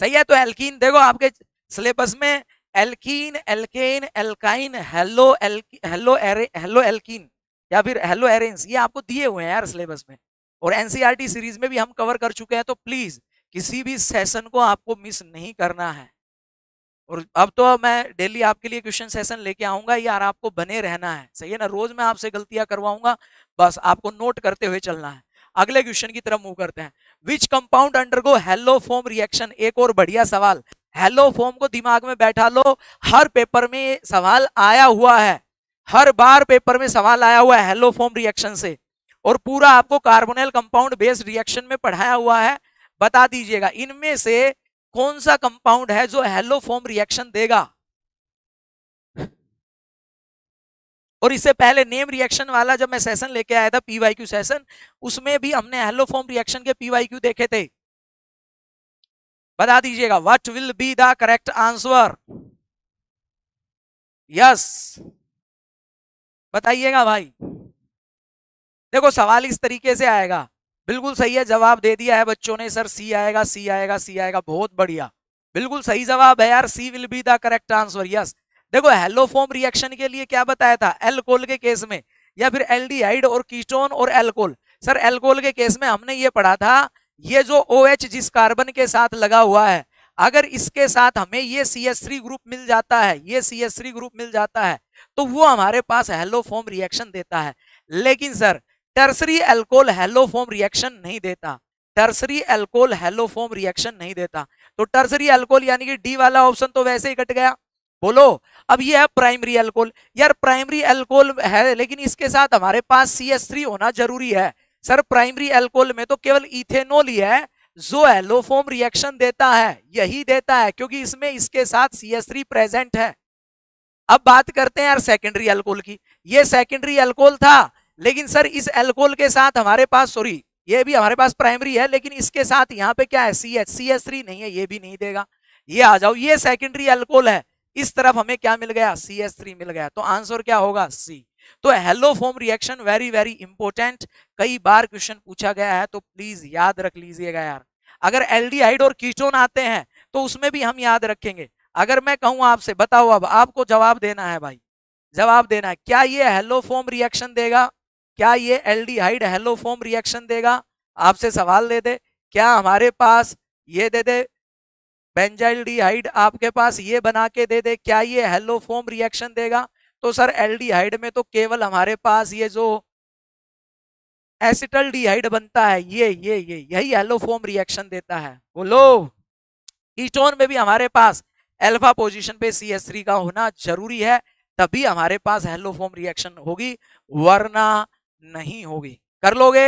सही है तो एल्कीन देखो आपके सिलेबस में alkene alkane alkyne hello hello hello alkene या फिर हेलो एरेंस ये आपको दिए हुए हैं यार सिलेबस में और एनसीईआरटी सीरीज e में भी हम कवर कर चुके हैं तो प्लीज किसी भी सेशन को आपको मिस नहीं करना है और अब तो मैं डेली आपके लिए क्वेश्चन सेशन लेके आऊंगा यार आपको बने रहना है सही है ना रोज मैं आपसे गलतियां करवाऊंगा बस आपको नोट करते हुए चलना है अगले क्वेश्चन की तरफ मूव करते हैं which compound undergo haloform reaction एक और बढ़िया सवाल हेलो फोम को दिमाग में बैठा लो हर पेपर में सवाल आया हुआ है हर बार पेपर में सवाल आया हुआ है हेलो फोम रिएक्शन से और पूरा आपको कार्बोनल कंपाउंड बेस्ड रिएक्शन में पढ़ाया हुआ है बता दीजिएगा इनमें से कौन सा कंपाउंड है जो हेलो फॉर्म रिएक्शन देगा और इससे पहले नेम रिएक्शन वाला जब मैं सेशन लेके आया था पीवाई क्यू सेशन उसमें भी हमने हेलो फॉर्म रिएक्शन के पीवाई क्यू देखे थे बता दीजिएगा what will be the correct answer yes बताइएगा भाई देखो सवाल इस तरीके से आएगा बिल्कुल सही है जवाब दे दिया है बच्चों ने सर सी आएगा सी आएगा सी आएगा बहुत बढ़िया बिल्कुल सही जवाब है यार C will be the correct answer yes देखो हेलोफोम रिएक्शन के लिए क्या बताया था एल्कोल के केस में या फिर एल्डिहाइड और कीटोन और एल्कोल सर एल्कोल के केस में हमने ये पढ़ा था ये जो ओ OH जिस कार्बन के साथ लगा हुआ है अगर इसके साथ हमें ये सी एस थ्री ग्रुप मिल जाता है ये सी एस थ्री ग्रुप मिल जाता है तो वो हमारे पास फॉर्म रिएक्शन देता है लेकिन sir tertiary alcohol haloform reaction नहीं देता टर्सरी एल्कोल हेलोफॉर्म रिएक्शन नहीं देता तो टर्सरी एल्कोल यानी कि डी वाला ऑप्शन तो वैसे ही कट गया बोलो अब ये है प्राइमरी एल्कोल यार प्राइमरी एल्कोल है लेकिन इसके साथ हमारे पास सी एस थ्री होना जरूरी है सर प्राइमरी एल्कोल में तो केवल इथेनोल ही है जो एलोफोम रिएक्शन देता है यही देता है क्योंकि इसमें इसके साथ सी एस थ्री प्रेजेंट है अब बात करते हैं यार सेकेंडरी एल्कोल की ये सेकेंडरी एल्कोल था लेकिन सर इस एल्कोहल के साथ हमारे पास सॉरी ये भी हमारे पास प्राइमरी है लेकिन इसके साथ यहाँ पे क्या है C H C S three नहीं है ये भी नहीं देगा ये आ जाओ ये सेकेंडरी एल्कोहल है इस तरफ हमें क्या मिल गया सी एस थ्री मिल गया तो आंसर क्या होगा सी तो haloform reaction very very important कई बार क्वेश्चन पूछा गया है तो प्लीज याद रख लीजिएगा यार अगर एल्डिहाइड और कीटोन आते हैं तो उसमें भी हम याद रखेंगे अगर मैं कहूं आपसे बताओ अब आपको जवाब देना है भाई जवाब देना है क्या ये हेलो फॉर्म रिएक्शन देगा क्या ये एल्डिहाइड हेलोफोम रिएक्शन देगा आपसे सवाल दे दे क्या हमारे पास ये दे दे बेंजाइल आपके पास ये बना के दे दे क्या ये हेलोफोम रिएक्शन देगा तो सर एल्डिहाइड में तो केवल हमारे पास ये जो एसिटल डीहाइड बनता है ये ये ये यही हेलोफोम रिएक्शन देता है बोलो कीटोन में भी हमारे पास एल्फा पोजीशन पे सी एस थ्री का होना जरूरी है तभी हमारे पास हेलोफॉर्म रिएक्शन होगी वरना नहीं होगी कर लोगे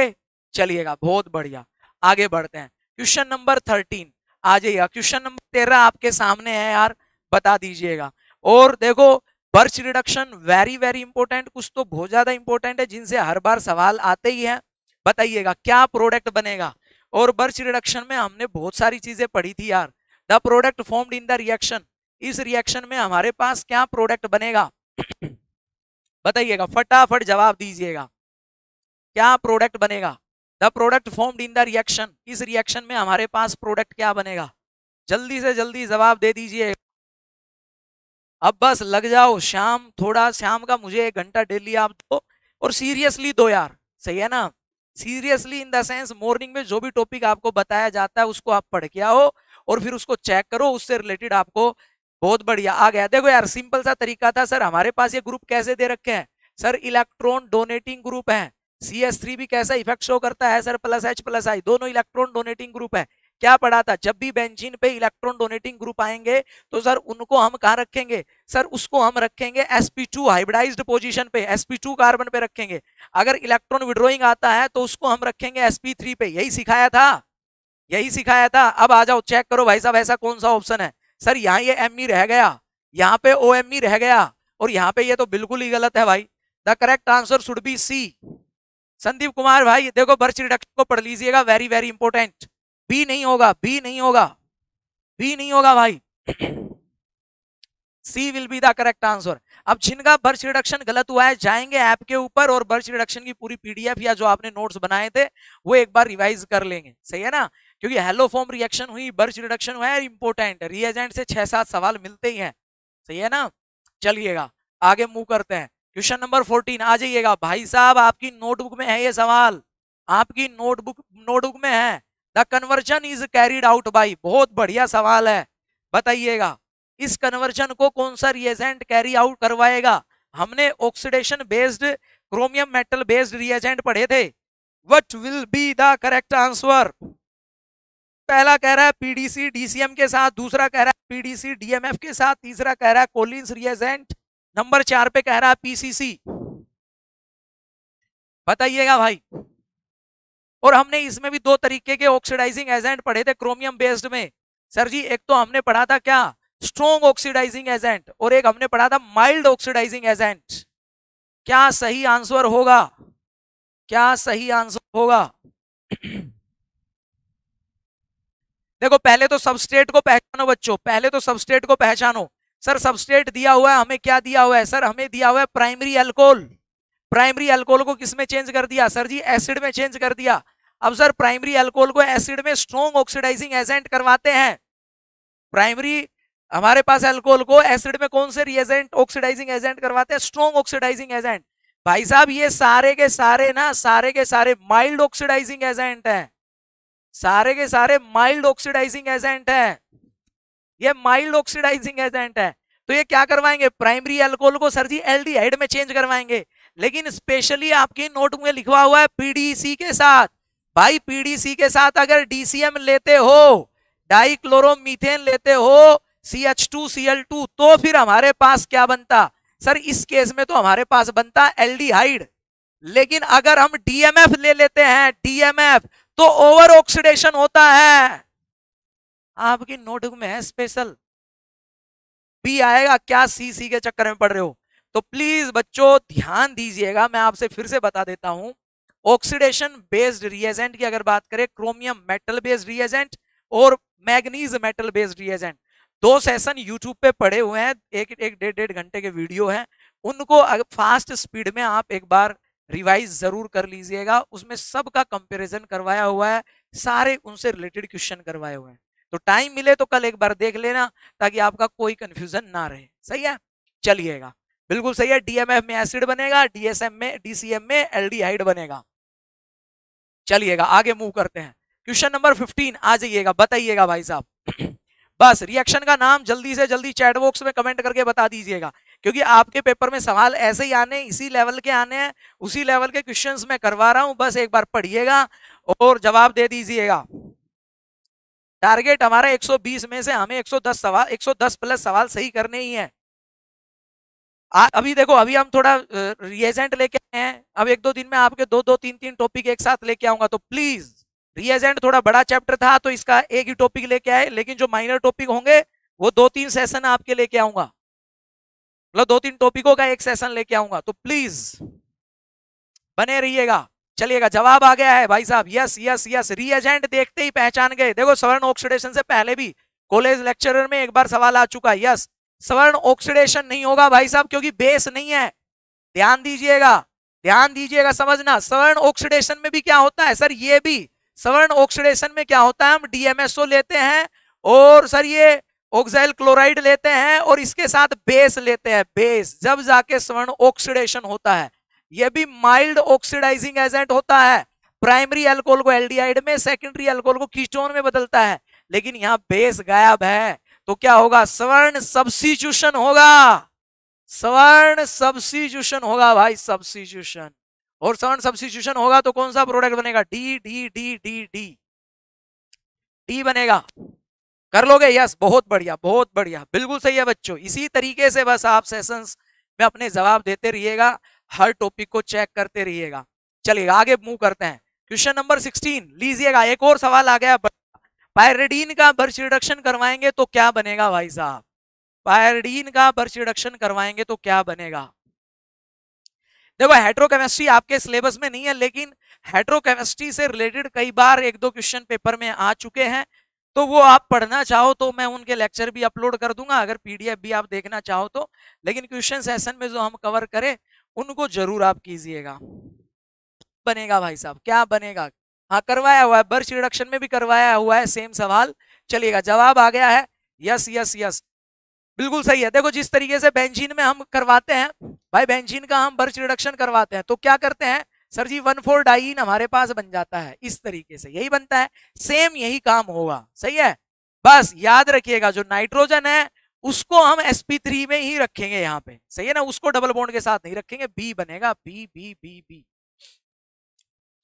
चलिएगा बहुत बढ़िया आगे बढ़ते हैं क्वेश्चन नंबर थर्टीन आ जाइएगा क्वेश्चन नंबर तेरह आपके सामने है यार बता दीजिएगा और देखो Birch reduction very very important कुछ तो बहुत ज्यादा इंपॉर्टेंट है जिनसे हर बार सवाल आते ही है बताइएगा क्या प्रोडक्ट बनेगा और बर्च रिडक्शन में हमने बहुत सारी चीजें पढ़ी थी यार the product formed in the reaction इस रिएक्शन में हमारे पास क्या प्रोडक्ट बनेगा बताइएगा फटाफट जवाब दीजिएगा क्या प्रोडक्ट बनेगा the product formed in the reaction इस रिएक्शन में हमारे पास प्रोडक्ट क्या बनेगा जल्दी से जल्दी जवाब दे दीजिए अब बस लग जाओ शाम थोड़ा शाम का मुझे एक घंटा डेली आप दो और सीरियसली दो यार सही है ना seriously in the sense morning में जो भी टॉपिक आपको बताया जाता है उसको आप पढ़ के आओ और फिर उसको चेक करो उससे रिलेटेड आपको बहुत बढ़िया आ गया देखो यार सिंपल सा तरीका था सर हमारे पास ये ग्रुप कैसे दे रखे हैं सर इलेक्ट्रॉन डोनेटिंग ग्रुप है सी एस थ्री भी कैसा इफेक्ट शो करता है sir plus H plus I दोनों इलेक्ट्रॉन डोनेटिंग ग्रुप है क्या पढ़ा था जब भी बेंजीन पे इलेक्ट्रॉन डोनेटिंग ग्रुप आएंगे तो सर उनको हम कहा रखेंगे सर उसको हम रखेंगे sp2 हाइब्रिडाइज्ड पोजीशन पे sp2 कार्बन पे रखेंगे अगर इलेक्ट्रॉन विड्रोइंग आता है तो उसको हम रखेंगे sp3 पे यही सिखाया था यही सिखाया था अब आ जाओ चेक करो भाई साहब ऐसा कौन सा ऑप्शन है सर यहाँ ये एम e रह गया यहाँ पे ओ e रह गया और यहाँ पे ये तो बिल्कुल ही गलत है भाई the correct answer should be C Sandeep Kumar भाई देखो बर्च रिडक्शन को पढ़ लीजिएगा वेरी वेरी इंपॉर्टेंट बी नहीं होगा बी नहीं होगा बी नहीं होगा भाई C will be the correct answer अब जिनका बर्च रिडक्शन गलत हुआ है जाएंगे ऐप के ऊपर और बर्च रिडक्शन की पूरी पीडीएफ या जो आपने नोट्स बनाए थे वो एक बार रिवाइज कर लेंगे सही है ना क्योंकि हेलो फॉर्म रिएक्शन हुई बर्च रिडक्शन हुआ है इंपॉर्टेंट रिएजेंट से छह सात सवाल मिलते ही हैं सही है ना चलिएगा आगे मूव करते हैं क्वेश्चन नंबर फोर्टीन आ जाइएगा भाई साहब आपकी नोटबुक में है ये सवाल आपकी नोटबुक नोटबुक में है the conversion is carried out by बहुत बढ़िया सवाल है बताइएगा इस कन्वर्जन को कौन सा रिएजेंट कैरी आउट करवाएगा हमने oxidation based chromium metal based reagent पढ़े थे what will be the correct answer पहला कह रहा है पीडीसी डीसीएम के साथ दूसरा कह रहा है पीडीसी डीएमएफ के साथ तीसरा कह रहा है कोलिन्स रिएजेंट नंबर चार पे कह रहा है पीसीसी बताइएगा भाई और हमने इसमें भी दो तरीके के ऑक्सीडाइजिंग एजेंट पढ़े थे क्रोमियम बेस्ड में सर जी एक तो हमने पढ़ा था क्या स्ट्रोंग ऑक्सीडाइजिंग एजेंट और एक हमने पढ़ा था माइल्ड ऑक्सीडाइजिंग एजेंट क्या सही आंसर होगा क्या सही आंसर होगा देखो पहले तो सबस्टेट को पहचानो बच्चों पहले तो सबस्टेट को पहचानो सर सबस्टेट दिया हुआ है हमें क्या दिया हुआ है सर हमें दिया हुआ है प्राइमरी अल्कोहल प्राइमरी अल्कोहल को किस में चेंज कर दिया सर जी एसिड में चेंज कर दिया अब सर प्राइमरी अल्कोहल को एसिड में स्ट्रॉन्ग ऑक्सीडाइजिंग एजेंट करवाते हैं प्राइमरी हमारे पास अल्कोहल को एसिड में कौन से रिएजेंट ऑक्सीडाइजिंग एजेंट करवाते हैं स्ट्रॉन्ग ऑक्सीडाइजिंग एजेंट भाई साहब ये सारे के सारे ना सारे के सारे माइल्ड ऑक्सीडाइजिंग एजेंट हैं सारे के सारे माइल्ड ऑक्सीडाइजिंग एजेंट हैं ये माइल्ड ऑक्सीडाइजिंग एजेंट है तो ये क्या करवाएंगे प्राइमरी एल्कोहल को सर जी एल में चेंज करवाएंगे लेकिन स्पेशली आपकी नोट में लिखवा हुआ है पीडीसी के साथ भाई पीडीसी के साथ अगर डीसीएम लेते हो डाइक्लोरोमीथेन लेते हो C H two C L two तो फिर हमारे पास क्या बनता सर इस केस में तो हमारे पास बनता एल लेकिन अगर हम डीएमएफ ले लेते हैं डीएमएफ तो ओवर ऑक्सीडेशन होता है आपकी नोटबुक में है स्पेशल बी आएगा क्या सी सी के चक्कर में पढ़ रहे हो तो प्लीज बच्चों ध्यान दीजिएगा मैं आपसे फिर से बता देता हूं ऑक्सीडेशन बेस्ड रिएजेंट की अगर बात करें क्रोमियम मेटल बेस्ड रिएजेंट और मैग्नीज मेटल बेस्ड रिएजेंट दो सेशन यूट्यूब पे पड़े हुए हैं एक एक डेढ़ डेढ़ घंटे के वीडियो हैं उनको फास्ट स्पीड में आप एक बार रिवाइज जरूर कर लीजिएगा उसमें सबका कंपैरिजन करवाया हुआ है सारे उनसे रिलेटेड क्वेश्चन करवाए हुए हैं तो टाइम मिले तो कल एक बार देख लेना ताकि आपका कोई कंफ्यूजन ना रहे सही है चलिएगा बिल्कुल सही है डीएमएफ में एसिड बनेगा डीएसएम में डीसीएम में एल्डिहाइड बनेगा चलिएगा आगे मूव करते हैं क्वेश्चन नंबर फिफ्टीन आ जाइएगा बताइएगा भाई साहब बस रिएक्शन का नाम जल्दी से जल्दी चैट बॉक्स में कमेंट करके बता दीजिएगा क्योंकि आपके पेपर में सवाल ऐसे ही आने इसी लेवल के आने हैं उसी लेवल के क्वेश्चंस में करवा रहा हूं बस एक बार पढ़िएगा और जवाब दे दीजिएगा टारगेट हमारा 120 में से हमें 110 सवाल 110 प्लस सवाल सही करने ही आ, अभी देखो अभी हम थोड़ा रिएजेंट लेके आए हैं अब एक दो दिन में आपके दो दो तीन तीन टॉपिक एक साथ लेके आऊंगा तो प्लीज रिएजेंट थोड़ा बड़ा चैप्टर था तो इसका एक ही टॉपिक लेके आए लेकिन जो माइनर टॉपिक होंगे वो दो तीन सेशन आपके लेके आऊंगा मतलब दो तीन टॉपिकों का एक सेशन लेके आऊंगा तो प्लीज बने रहिएगा चलिएगा जवाब आ गया है भाई साहब यस यस यस रीएजेंट देखते ही पहचान गए देखो स्वर्ण ऑक्सीडेशन से पहले भी कॉलेज लेक्चरर में एक बार सवाल आ चुका है यस स्वर्ण ऑक्सीडेशन नहीं होगा भाई साहब क्योंकि बेस नहीं है ध्यान दीजिएगा ध्यान दीजिएगा समझना स्वर्ण ऑक्सीडेशन में भी क्या होता है सर ये भी स्वर्ण ऑक्सीडेशन में क्या होता है हम डीएमएसओ लेते हैं और सर ये ऑक्साइल क्लोराइड लेते हैं और इसके साथ बेस लेते हैं बेस जब जाके स्वर्ण ऑक्सीडेशन होता है यह भी माइल्ड ऑक्सीडाइजिंग एजेंट होता है प्राइमरी अल्कोहल को एल्डिहाइड में सेकेंडरी अल्कोहल को कीस्टोन में बदलता है लेकिन यहां बेस गायब है तो क्या होगा स्वर्ण सब्सिट्यूशन होगा स्वर्ण सब्सिट्यूशन होगा भाई सब्सिट्यूशन और स्वर्ण सब्सिट्यूशन होगा तो कौन सा प्रोडक्ट बनेगा D D D D D D बनेगा कर लोगे यस बहुत बढ़िया बहुत बढ़िया बिल्कुल सही है बच्चों इसी तरीके से बस आप सेशंस में अपने जवाब देते रहिएगा हर टॉपिक को चेक करते रहिएगा चलिए आगे मूव करते हैं क्वेश्चन नंबर सिक्सटीन लीजिएगा एक और सवाल आ गया पायरेडीन का बर्च रिडक्शन करवाएंगे तो क्या बनेगा भाई साहब पायरेडीन का बर्च रिडक्शन करवाएंगे तो क्या बनेगा देखो हेट्रोकेमिस्ट्री आपके सिलेबस में नहीं है लेकिन हेट्रोकेमिस्ट्री से रिलेटेड कई बार एक दो क्वेश्चन पेपर में आ चुके हैं तो वो आप पढ़ना चाहो तो मैं उनके लेक्चर भी अपलोड कर दूंगा अगर पीडीएफ भी आप देखना चाहो तो लेकिन क्वेश्चन सेशन में जो हम कवर करें उनको जरूर आप कीजिएगा बनेगा भाई साहब क्या बनेगा हाँ करवाया हुआ है बर्च रिडक्शन में भी करवाया हुआ है सेम सवाल चलिएगा जवाब आ गया है यस यस यस बिल्कुल सही है देखो जिस तरीके से बेंजीन में हम करवाते हैं भाई बेंजीन का हम बर्च रिडक्शन करवाते हैं तो क्या करते हैं sir ji one four diene हमारे पास बन जाता है इस तरीके से यही बनता है सेम यही काम होगा सही है बस याद रखिएगा जो नाइट्रोजन है उसको हम sp3 में ही रखेंगे यहां पे सही है ना उसको डबल बॉन्ड के साथ नहीं रखेंगे b बनेगा b b b b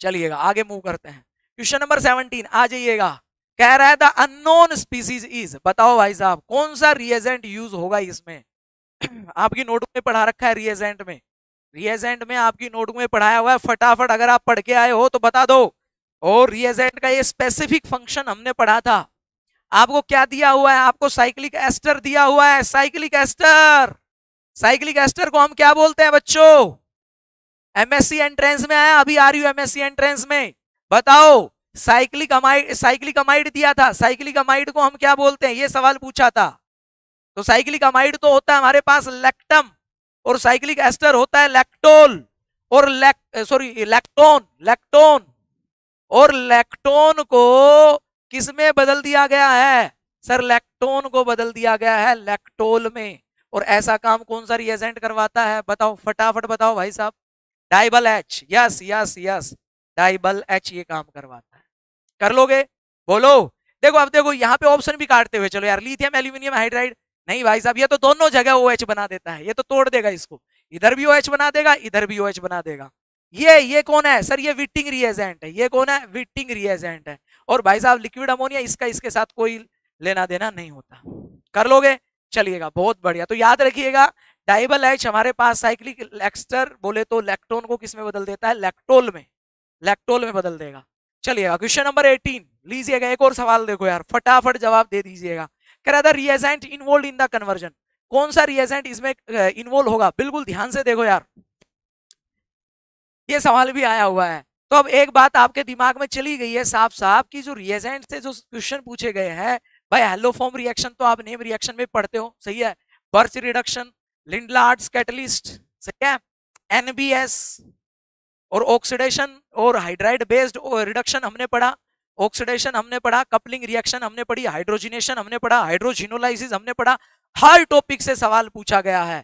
चलिएगा आगे मूव करते हैं क्वेश्चन नंबर 17 आ जाइएगा कह रहा है द अननोन स्पीसीज इज बताओ भाई साहब कौन सा रिएजेंट यूज होगा इसमें आपकी नोटबुक में पढ़ा रखा है रिएजेंट में रिएजेंट में आपकी नोटबुक में पढ़ाया हुआ है फटाफट अगर आप पढ़ के आए हो तो बता दो और रिएजेंट का ये स्पेसिफिक फंक्शन हमने पढ़ा था आपको क्या दिया हुआ है आपको साइक्लिक एस्टर दिया हुआ है साइक्लिक एस्टर साइक्लिक एस्टर को हम क्या बोलते हैं बच्चों एमएससी एंट्रेंस में आया अभी आ रही हूं एमएससी एंट्रेंस में बताओ साइक्लिक अमाइड साइक्लिक अमाइड दिया था साइक्लिक अमाइड को हम क्या बोलते हैं ये सवाल पूछा था तो साइक्लिक अमाइड तो होता है हमारे पास लेक्टम और साइक्लिक एस्टर होता है लेक्टोल और लेक सॉरी लेक्टोन लेक्टोन और लेक्टोन को किस में बदल दिया गया है सर लैक्टोन को बदल दिया गया है लैक्टोल में और ऐसा काम कौन सा रिएजेंट करवाता है बताओ फटाफट बताओ भाई साहब DIBAL H yes yes yes DIBAL H ये काम करवाता है कर लोगे बोलो देखो अब देखो यहाँ पे ऑप्शन भी काटते हुए चलो यार लिथियम एल्यूमिनियम हाइड्राइड नहीं भाई साहब ये तो दोनों जगह ओ OH बना देता है ये तो तोड़ देगा इसको इधर भी ओ OH बना देगा इधर भी ओ OH बना देगा ये ये कौन है सर ये विटिंग रिएजेंट है ये कौन है विटिंग रिएजेंट है और भाई साहब लिक्विड अमोनिया इसका इसके साथ कोई लेना देना नहीं होता कर लोगे चलिएगा बहुत बढ़िया तो याद रखिएगा डाइबल एच हमारे पास साइक्लिक लेक्स्टर बोले तो लेक्टोन को किस में बदल देता है लेक्टोल में लेक्टोल में बदल देगा चलिएगा क्वेश्चन नंबर एटीन लीजिएगा एक और सवाल देखो यार फटाफट जवाब दे दीजिएगा कह रहा था reagent involve in the conversion कौन सा रियजेंट इसमें इन्वॉल्व होगा बिल्कुल ध्यान से देखो यार ये सवाल भी आया हुआ है तो अब एक बात आपके दिमाग में चली गई है साफ साफ कि जो रिएजेंट से जो क्वेश्चन पूछे गए हैं भाई हेलो फॉर्म रिएक्शन तो आप नेम रिएक्शन में पढ़ते हो सही है बर्च रिडक्शन लिंडलाट कैटलिस्ट सही है एनबीएस और ऑक्सीडेशन और हाइड्राइड बेस्ड रिडक्शन हमने पढ़ा ऑक्सीडेशन हमने पढ़ा कपलिंग रिएक्शन हमने पढ़ी हाइड्रोजिनेशन हमने पढ़ा हाइड्रोजिनोलाइसिस हमने पढ़ा हर टॉपिक से सवाल पूछा गया है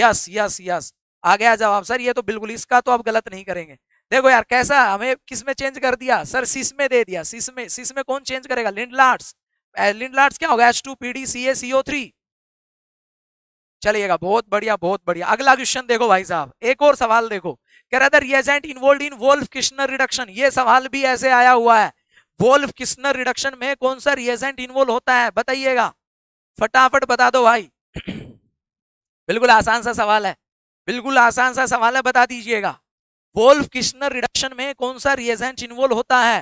यस यस यस आ गया जवाब सर ये तो बिल्कुल इसका तो आप गलत नहीं करेंगे देखो यार कैसा हमें किस में चेंज कर दिया सर सिस में दे दिया सिस में सिस में कौन चेंज करेगा लिंडलार्ट्स लिंडलार्ट्स क्या होगा H two P D C A C O three चलिएगा बहुत बढ़िया बहुत बढ़िया अगला क्वेश्चन देखो भाई साहब एक और सवाल देखो कह रहा था reagent involve in Wolff Kishner reduction ये सवाल भी ऐसे आया हुआ है वोल्फ किश्नर रिडक्शन में कौन सा रिएजेंट इन्वॉल्व होता है बताइएगा फटाफट बता दो भाई बिल्कुल आसान सा सवाल है बिल्कुल आसान सा सवाल है बता दीजिएगा बोल्फ किश्नर रिडक्शन में कौन सा रिएजेंट इन्वॉल्व होता है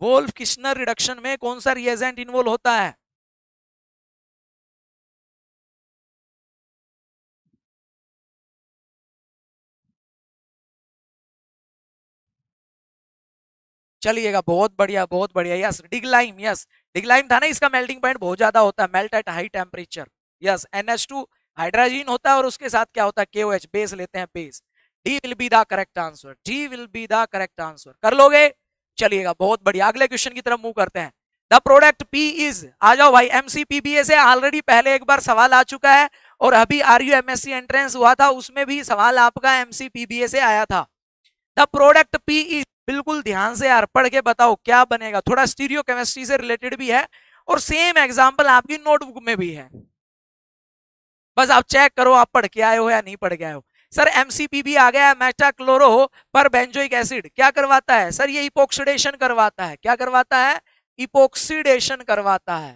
बोल्फ किश्नर रिडक्शन में कौन सा रिएजेंट इन्वॉल्व होता है चलिएगा बहुत बढ़िया बहुत बढ़िया यस डिग्लाइम यस डिग्लाइम था ना इसका मेल्टिंग पॉइंट बहुत ज्यादा होता है melt at high temperature yes N two hydrazine होता है और उसके साथ क्या होता है के ओ एच बेस लेते हैं base D will be the correct answer D will be the correct answer कर लोगे चलिएगा बहुत बढ़िया अगले क्वेश्चन की तरफ मूव करते हैं द प्रोडक्ट पी इज आ जाओ भाई एमसीपीबीए से ऑलरेडी पहले एक बार सवाल आ चुका है और अभी R U M S C entrance हुआ था उसमें भी सवाल आपका एमसीपीबीए से आया था द प्रोडक्ट पी इज बिल्कुल ध्यान से यार पढ़ के बताओ क्या बनेगा थोड़ा स्टीरियो केमिस्ट्री से रिलेटेड भी है और सेम एग्जाम्पल आपकी नोटबुक में भी है बस आप चेक करो आप पढ़ के आए हो या नहीं पढ़ के आए हो सर एमसीपी भी आ गया है मेटाक्लोरो पर बेंजोइक एसिड क्या करवाता है सर ये इपोक्सीडेशन करवाता है क्या करवाता है इपोक्सीडेशन करवाता है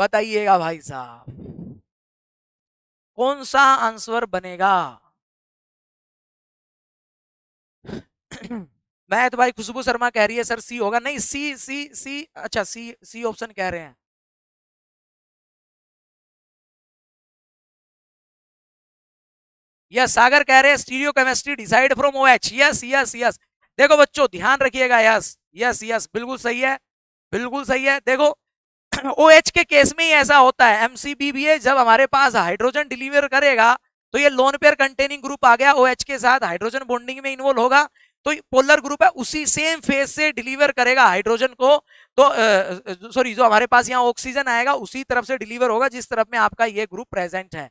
बताइएगा भाई साहब कौन सा आंसर बनेगा मैं तो भाई खुशबू शर्मा कह रही है सर सी होगा नहीं सी सी सी अच्छा सी सी ऑप्शन कह रहे हैं यस सागर कह रहे हैं stereochemistry decide from O H yes yes yes देखो बच्चों ध्यान रखिएगा यस यस यस बिल्कुल सही है बिल्कुल सही है देखो ओ एच के केस में ही ऐसा होता है एम सी बी ए जब हमारे पास हाइड्रोजन डिलीवर करेगा तो ये लोन पेयर कंटेनिंग ग्रुप आ गया ओ एच के साथ हाइड्रोजन बॉन्डिंग में इन्वॉल्व होगा तो पोलर ग्रुप है उसी सेम फेज से डिलीवर करेगा हाइड्रोजन को तो सॉरी जो हमारे पास यहाँ ऑक्सीजन आएगा उसी तरफ से डिलीवर होगा जिस तरफ में आपका ये ग्रुप प्रेजेंट है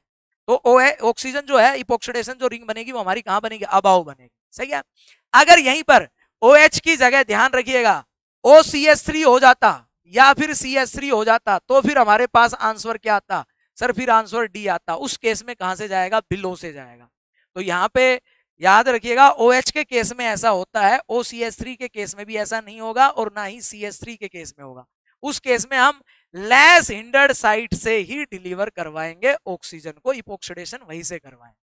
तो ओ है ऑक्सीजन जो है इपोक्सीडेशन जो रिंग बनेगी वो हमारी कहाँ बनेगी अबाव बनेगी सही है अगर यहीं पर ओ OH की जगह ध्यान रखिएगा ओ सी एस थ्री हो जाता या फिर सी एस थ्री हो जाता तो फिर हमारे पास आंसर क्या आता सर फिर आंसर डी आता उस केस में कहाँ से जाएगा बिलो से जाएगा तो यहाँ पे याद रखिएगा ओ OH के केस में ऐसा होता है ओ सी एस थ्री के केस में भी ऐसा नहीं होगा और ना ही सी एस थ्री के केस में होगा उस केस में हम लेस हिंडर्ड साइट से ही डिलीवर करवाएंगे ऑक्सीजन को इपोक्सीडेशन वहीं से करवाएंगे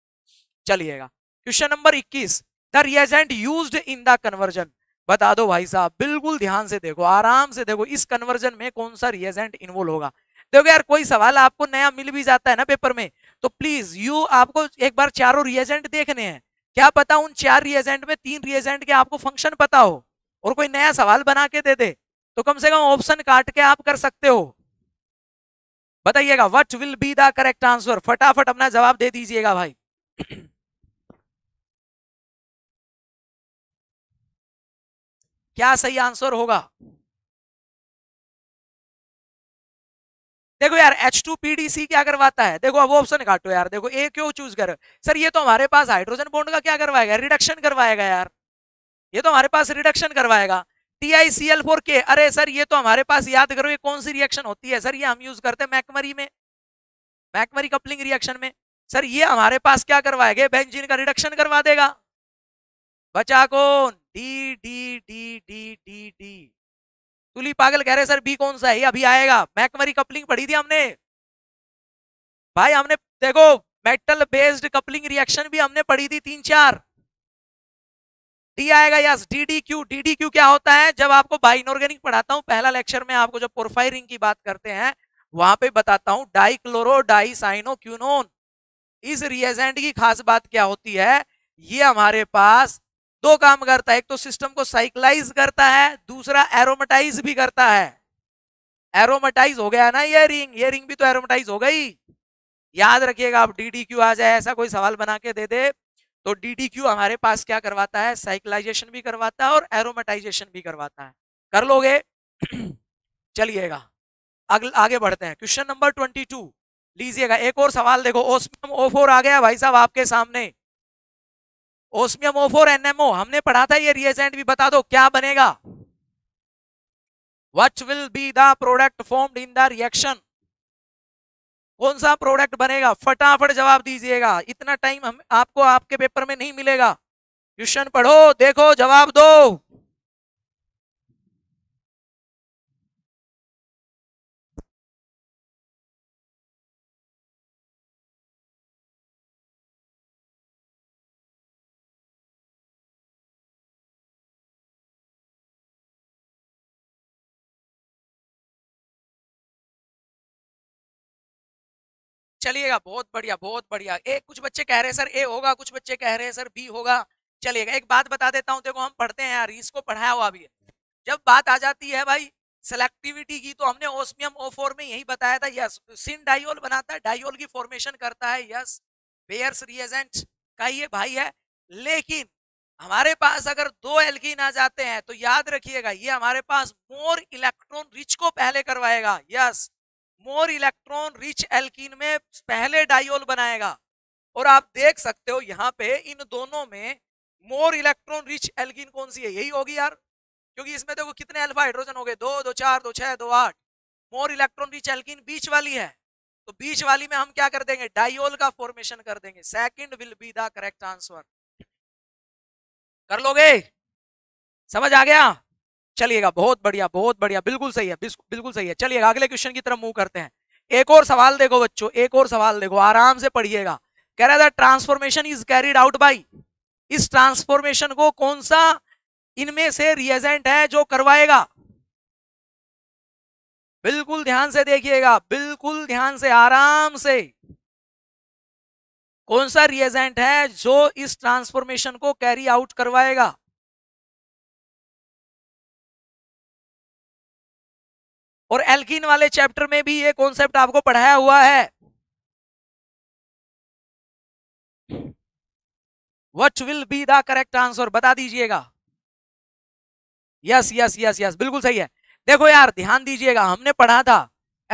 चलिएगा question number 21 the reagent used in the conversion बता दो भाई साहब बिल्कुल ध्यान से देखो आराम से देखो इस कन्वर्जन में कौन सा रिएजेंट इन्वॉल्व होगा देखो यार कोई सवाल आपको नया मिल भी जाता है ना पेपर में तो प्लीज यू आपको एक बार चारों रिएजेंट देखने हैं क्या पता उन चार रिएजेंट में तीन रिएजेंट के आपको फंक्शन पता हो और कोई नया सवाल बना के दे दे तो कम से कम ऑप्शन काट के आप कर सकते हो बताइएगा what will be the correct answer फटाफट अपना जवाब दे दीजिएगा भाई क्या सही आंसर होगा देखो यार H two P D C क्या करवाता है देखो अब ऑप्शन काटो यार देखो ए क्यों चूज कर सर ये तो हमारे पास हाइड्रोजन बॉन्ड का क्या करवाएगा रिडक्शन करवाएगा यार ये तो हमारे पास रिडक्शन करवाएगा TiCl4 के अरे सर ये तो हमारे पास याद करो ये कौन सी रिएक्शन होती है सर ये हम यूज करते हैं मैकमरी में मैकमरी कपलिंग रिएक्शन में सर ये हमारे पास क्या करवाएगा बेंजीन का रिडक्शन करवा देगा बचा कौन D D D D D D तुली पागल कह रहे सर बी कौन सा है अभी आएगा मैकमरी कपलिंग पढ़ी थी हमने भाई हमने देखो मेटल बेस्ड कपलिंग रिएक्शन भी हमने पढ़ी थी तीन चार डी आएगा यस डीडीक्यू क्यू क्या होता है जब आपको बाइन ऑर्गेनिक पढ़ाता हूँ पहला लेक्चर में आपको जब पोरफायरिंग की बात करते हैं वहां पे बताता हूँ डाइक्लोरो डाइसाइनो क्यूनोन इस रिएजेंट की खास बात क्या होती है ये हमारे पास दो काम करता है एक तो सिस्टम को साइक्लाइज करता है दूसरा एरोमेटाइज भी करता है एरोमेटाइज हो गया ना ये रिंग ये रिंग भी तो एरोमेटाइज हो गई याद रखिएगा आप डी क्यू आ जाए ऐसा कोई सवाल बना के दे दे तो डी हमारे पास क्या करवाता है साइक्लाइजेशन भी करवाता है और एरोमेटाइजेशन भी करवाता है कर लोगे चलिएगा आगे बढ़ते हैं क्वेश्चन नंबर ट्वेंटी टू लीजिएगा एक और सवाल देखो ओस्मियम ओ फोर आ गया भाई साहब आपके सामने ओस्मियम ओ फोर एनएमओ हमने पढ़ा था ये रिएजेंट भी बता दो क्या बनेगा what will be the product formed in the reaction कौन सा प्रोडक्ट बनेगा फटाफट जवाब दीजिएगा इतना टाइम हम आपको आपके पेपर में नहीं मिलेगा क्वेश्चन पढ़ो देखो जवाब दो चलिएगा बहुत बढ़िया बहुत बढ़िया ए कुछ बच्चे कह रहे हैं सर ए होगा कुछ बच्चे कह रहे हैं सर बी होगा चलिएगा एक बात बता देता हूँ देखो हम पढ़ते हैं यार इसको पढ़ाया हुआ भी है जब बात आ जाती है भाई सेलेक्टिविटी की तो हमने ओसमियम ओ फोर में यही बताया था यस सिन डाइओल बनाता है डाइओल की फॉर्मेशन करता है यस बेयर्स रियजेंट का ये भाई है लेकिन हमारे पास अगर दो एल्गीन आ जाते हैं तो याद रखिएगा ये हमारे पास मोर इलेक्ट्रॉन रिच को पहले करवाएगा yes more electron rich alkene में पहले डायोल बनाएगा और आप देख सकते हो यहाँ पे इन दोनों में मोर इलेक्ट्रॉन रिच एल्किन कौन सी है यही होगी यार क्योंकि इसमें देखो कितने अल्फा हाइड्रोजन हो गए दो दो चार दो छह दो आठ मोर इलेक्ट्रॉन रिच एल्किन बीच वाली है तो बीच वाली में हम क्या कर देंगे डायोल का फॉर्मेशन कर देंगे second will be the correct answer कर लोगे समझ आ गया चलिएगा बहुत बढ़िया बहुत बढ़िया बिल्कुल सही है बिल्कुल सही है चलिएगा अगले क्वेश्चन की तरफ मूव करते हैं एक और सवाल देखो बच्चों एक और सवाल देखो आराम से पढ़िएगा कह रहा था transformation is carried out by इस ट्रांसफॉर्मेशन को कौन सा इनमें से रिएजेंट है जो करवाएगा बिल्कुल ध्यान से देखिएगा बिल्कुल ध्यान से आराम से कौन सा रिएजेंट है जो इस ट्रांसफॉर्मेशन को कैरी आउट करवाएगा और एल्किन वाले चैप्टर में भी ये कॉन्सेप्ट आपको पढ़ाया हुआ है what will be the correct answer बता दीजिएगा यस यस यस यस बिल्कुल सही है देखो यार ध्यान दीजिएगा हमने पढ़ा था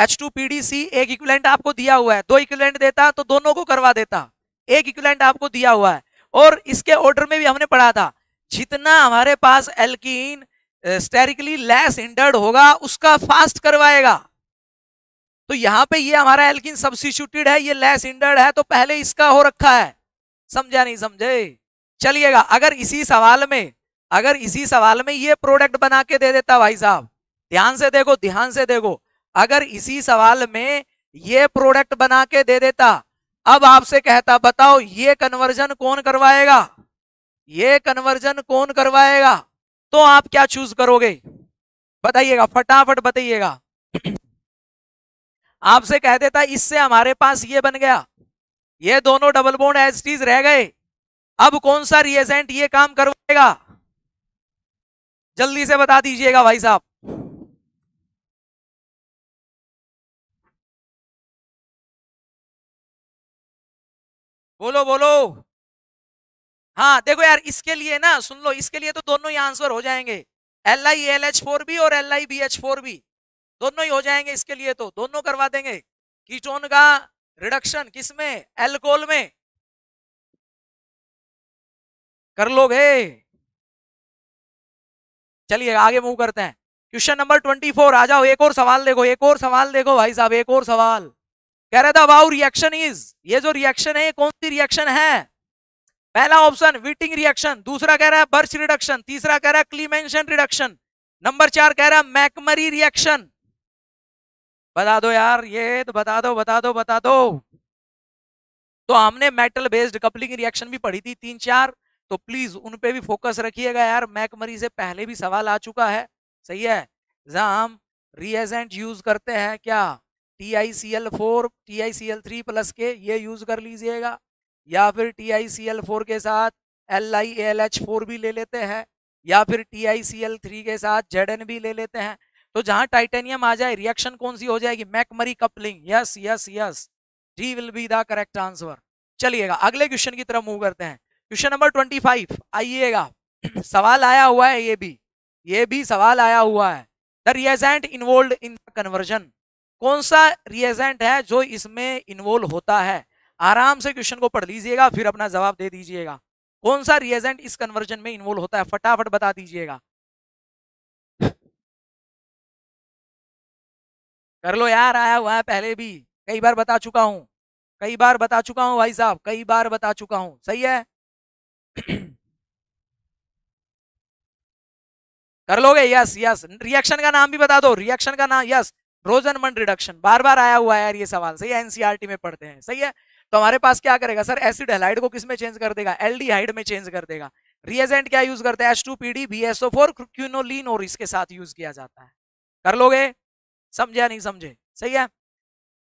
H two P D C एक इक्विलेंट आपको दिया हुआ है दो इक्विलेंट देता तो दोनों को करवा देता एक इक्विलेंट आपको दिया हुआ है और इसके ऑर्डर में भी हमने पढ़ा था जितना हमारे पास एल्कीन स्टेरिकली लेस इंडर्ड होगा उसका फास्ट करवाएगा तो यहां पे ये हमारा एल्किन सब्सिट्यूटेड है ये लेस इंडर्ड है तो पहले इसका हो रखा है समझा नहीं समझे चलिएगा अगर इसी सवाल में अगर इसी सवाल में ये प्रोडक्ट बना के दे देता भाई साहब ध्यान से देखो ध्यान से देखो अगर इसी सवाल में ये प्रोडक्ट बना के दे देता अब आपसे कहता बताओ ये कन्वर्जन कौन करवाएगा ये कन्वर्जन कौन करवाएगा तो आप क्या चूज करोगे बताइएगा फटाफट बताइएगा आपसे कह देता इससे हमारे पास ये बन गया ये दोनों डबल बोन्ड एज टीज रह गए अब कौन सा रिएजेंट ये काम करवाएगा जल्दी से बता दीजिएगा भाई साहब बोलो बोलो हाँ देखो यार इसके लिए ना सुन लो इसके लिए तो दोनों ही आंसर हो जाएंगे L I L H four B और L I B H four B दोनों ही हो जाएंगे इसके लिए तो दोनों करवा देंगे कीटोन का रिडक्शन किसमें एल्कोहल में कर लोगे चलिए आगे मूव करते हैं क्वेश्चन नंबर ट्वेंटी फोर आ जाओ एक और सवाल देखो एक और सवाल देखो भाई साहब एक और सवाल कह रहे था वाउ रिएक्शन इज ये जो रिएक्शन है कौन सी रिएक्शन है पहला ऑप्शन वीटिंग रिएक्शन दूसरा कह रहा है बर्च रिडक्शन तीसरा कह रहा है क्लीमेंशन रिडक्शन नंबर चार कह रहा है मैकमरी रिएक्शन बता दो यार ये तो बता दो बता दो बता दो तो हमने मेटल बेस्ड कपलिंग रिएक्शन भी पढ़ी थी तीन चार तो प्लीज उन पे भी फोकस रखिएगा यार मैकमरी से पहले भी सवाल आ चुका है सही है जहां हम रिएजेंट यूज करते हैं क्या T I C L four T I C L three plus के ये यूज कर लीजिएगा या फिर T I C L four के साथ L I L H four भी ले लेते हैं या फिर T I C L three के साथ जेड एन भी ले लेते हैं तो जहां टाइटेनियम आ जाए रिएक्शन कौन सी हो जाएगी McMurry coupling yes yes yes D will be the correct answer चलिएगा अगले क्वेश्चन की तरफ मूव करते हैं क्वेश्चन नंबर ट्वेंटी फाइव आइएगा सवाल आया हुआ है ये भी ये भी सवाल आया हुआ है the reagent involve in conversion कौन सा रिएजेंट है जो इसमें इन्वॉल्व होता है आराम से क्वेश्चन को पढ़ लीजिएगा फिर अपना जवाब दे दीजिएगा कौन सा रिएजेंट इस कन्वर्जन में इन्वॉल्व होता है फटाफट बता दीजिएगा कर लो यार आया हुआ है पहले भी कई बार बता चुका हूं कई बार बता चुका हूं भाई साहब कई बार बता चुका हूं सही है कर लोगे यस यस रिएक्शन का नाम भी बता दो रिएक्शन का नाम यस रोजनमंड रिडक्शन बार बार आया हुआ है यार ये सवाल सही है एनसीआरटी e में पढ़ते हैं सही है तो हमारे पास क्या करेगा सर एसिड हेलाइड को किस में चेंज कर देगा हाइड में चेंज कर देगा रिएजेंट क्या यूज करते हैं S two P D B SO four quinoline और इसके साथ यूज किया जाता है कर लोगे समझे नहीं समझे सही है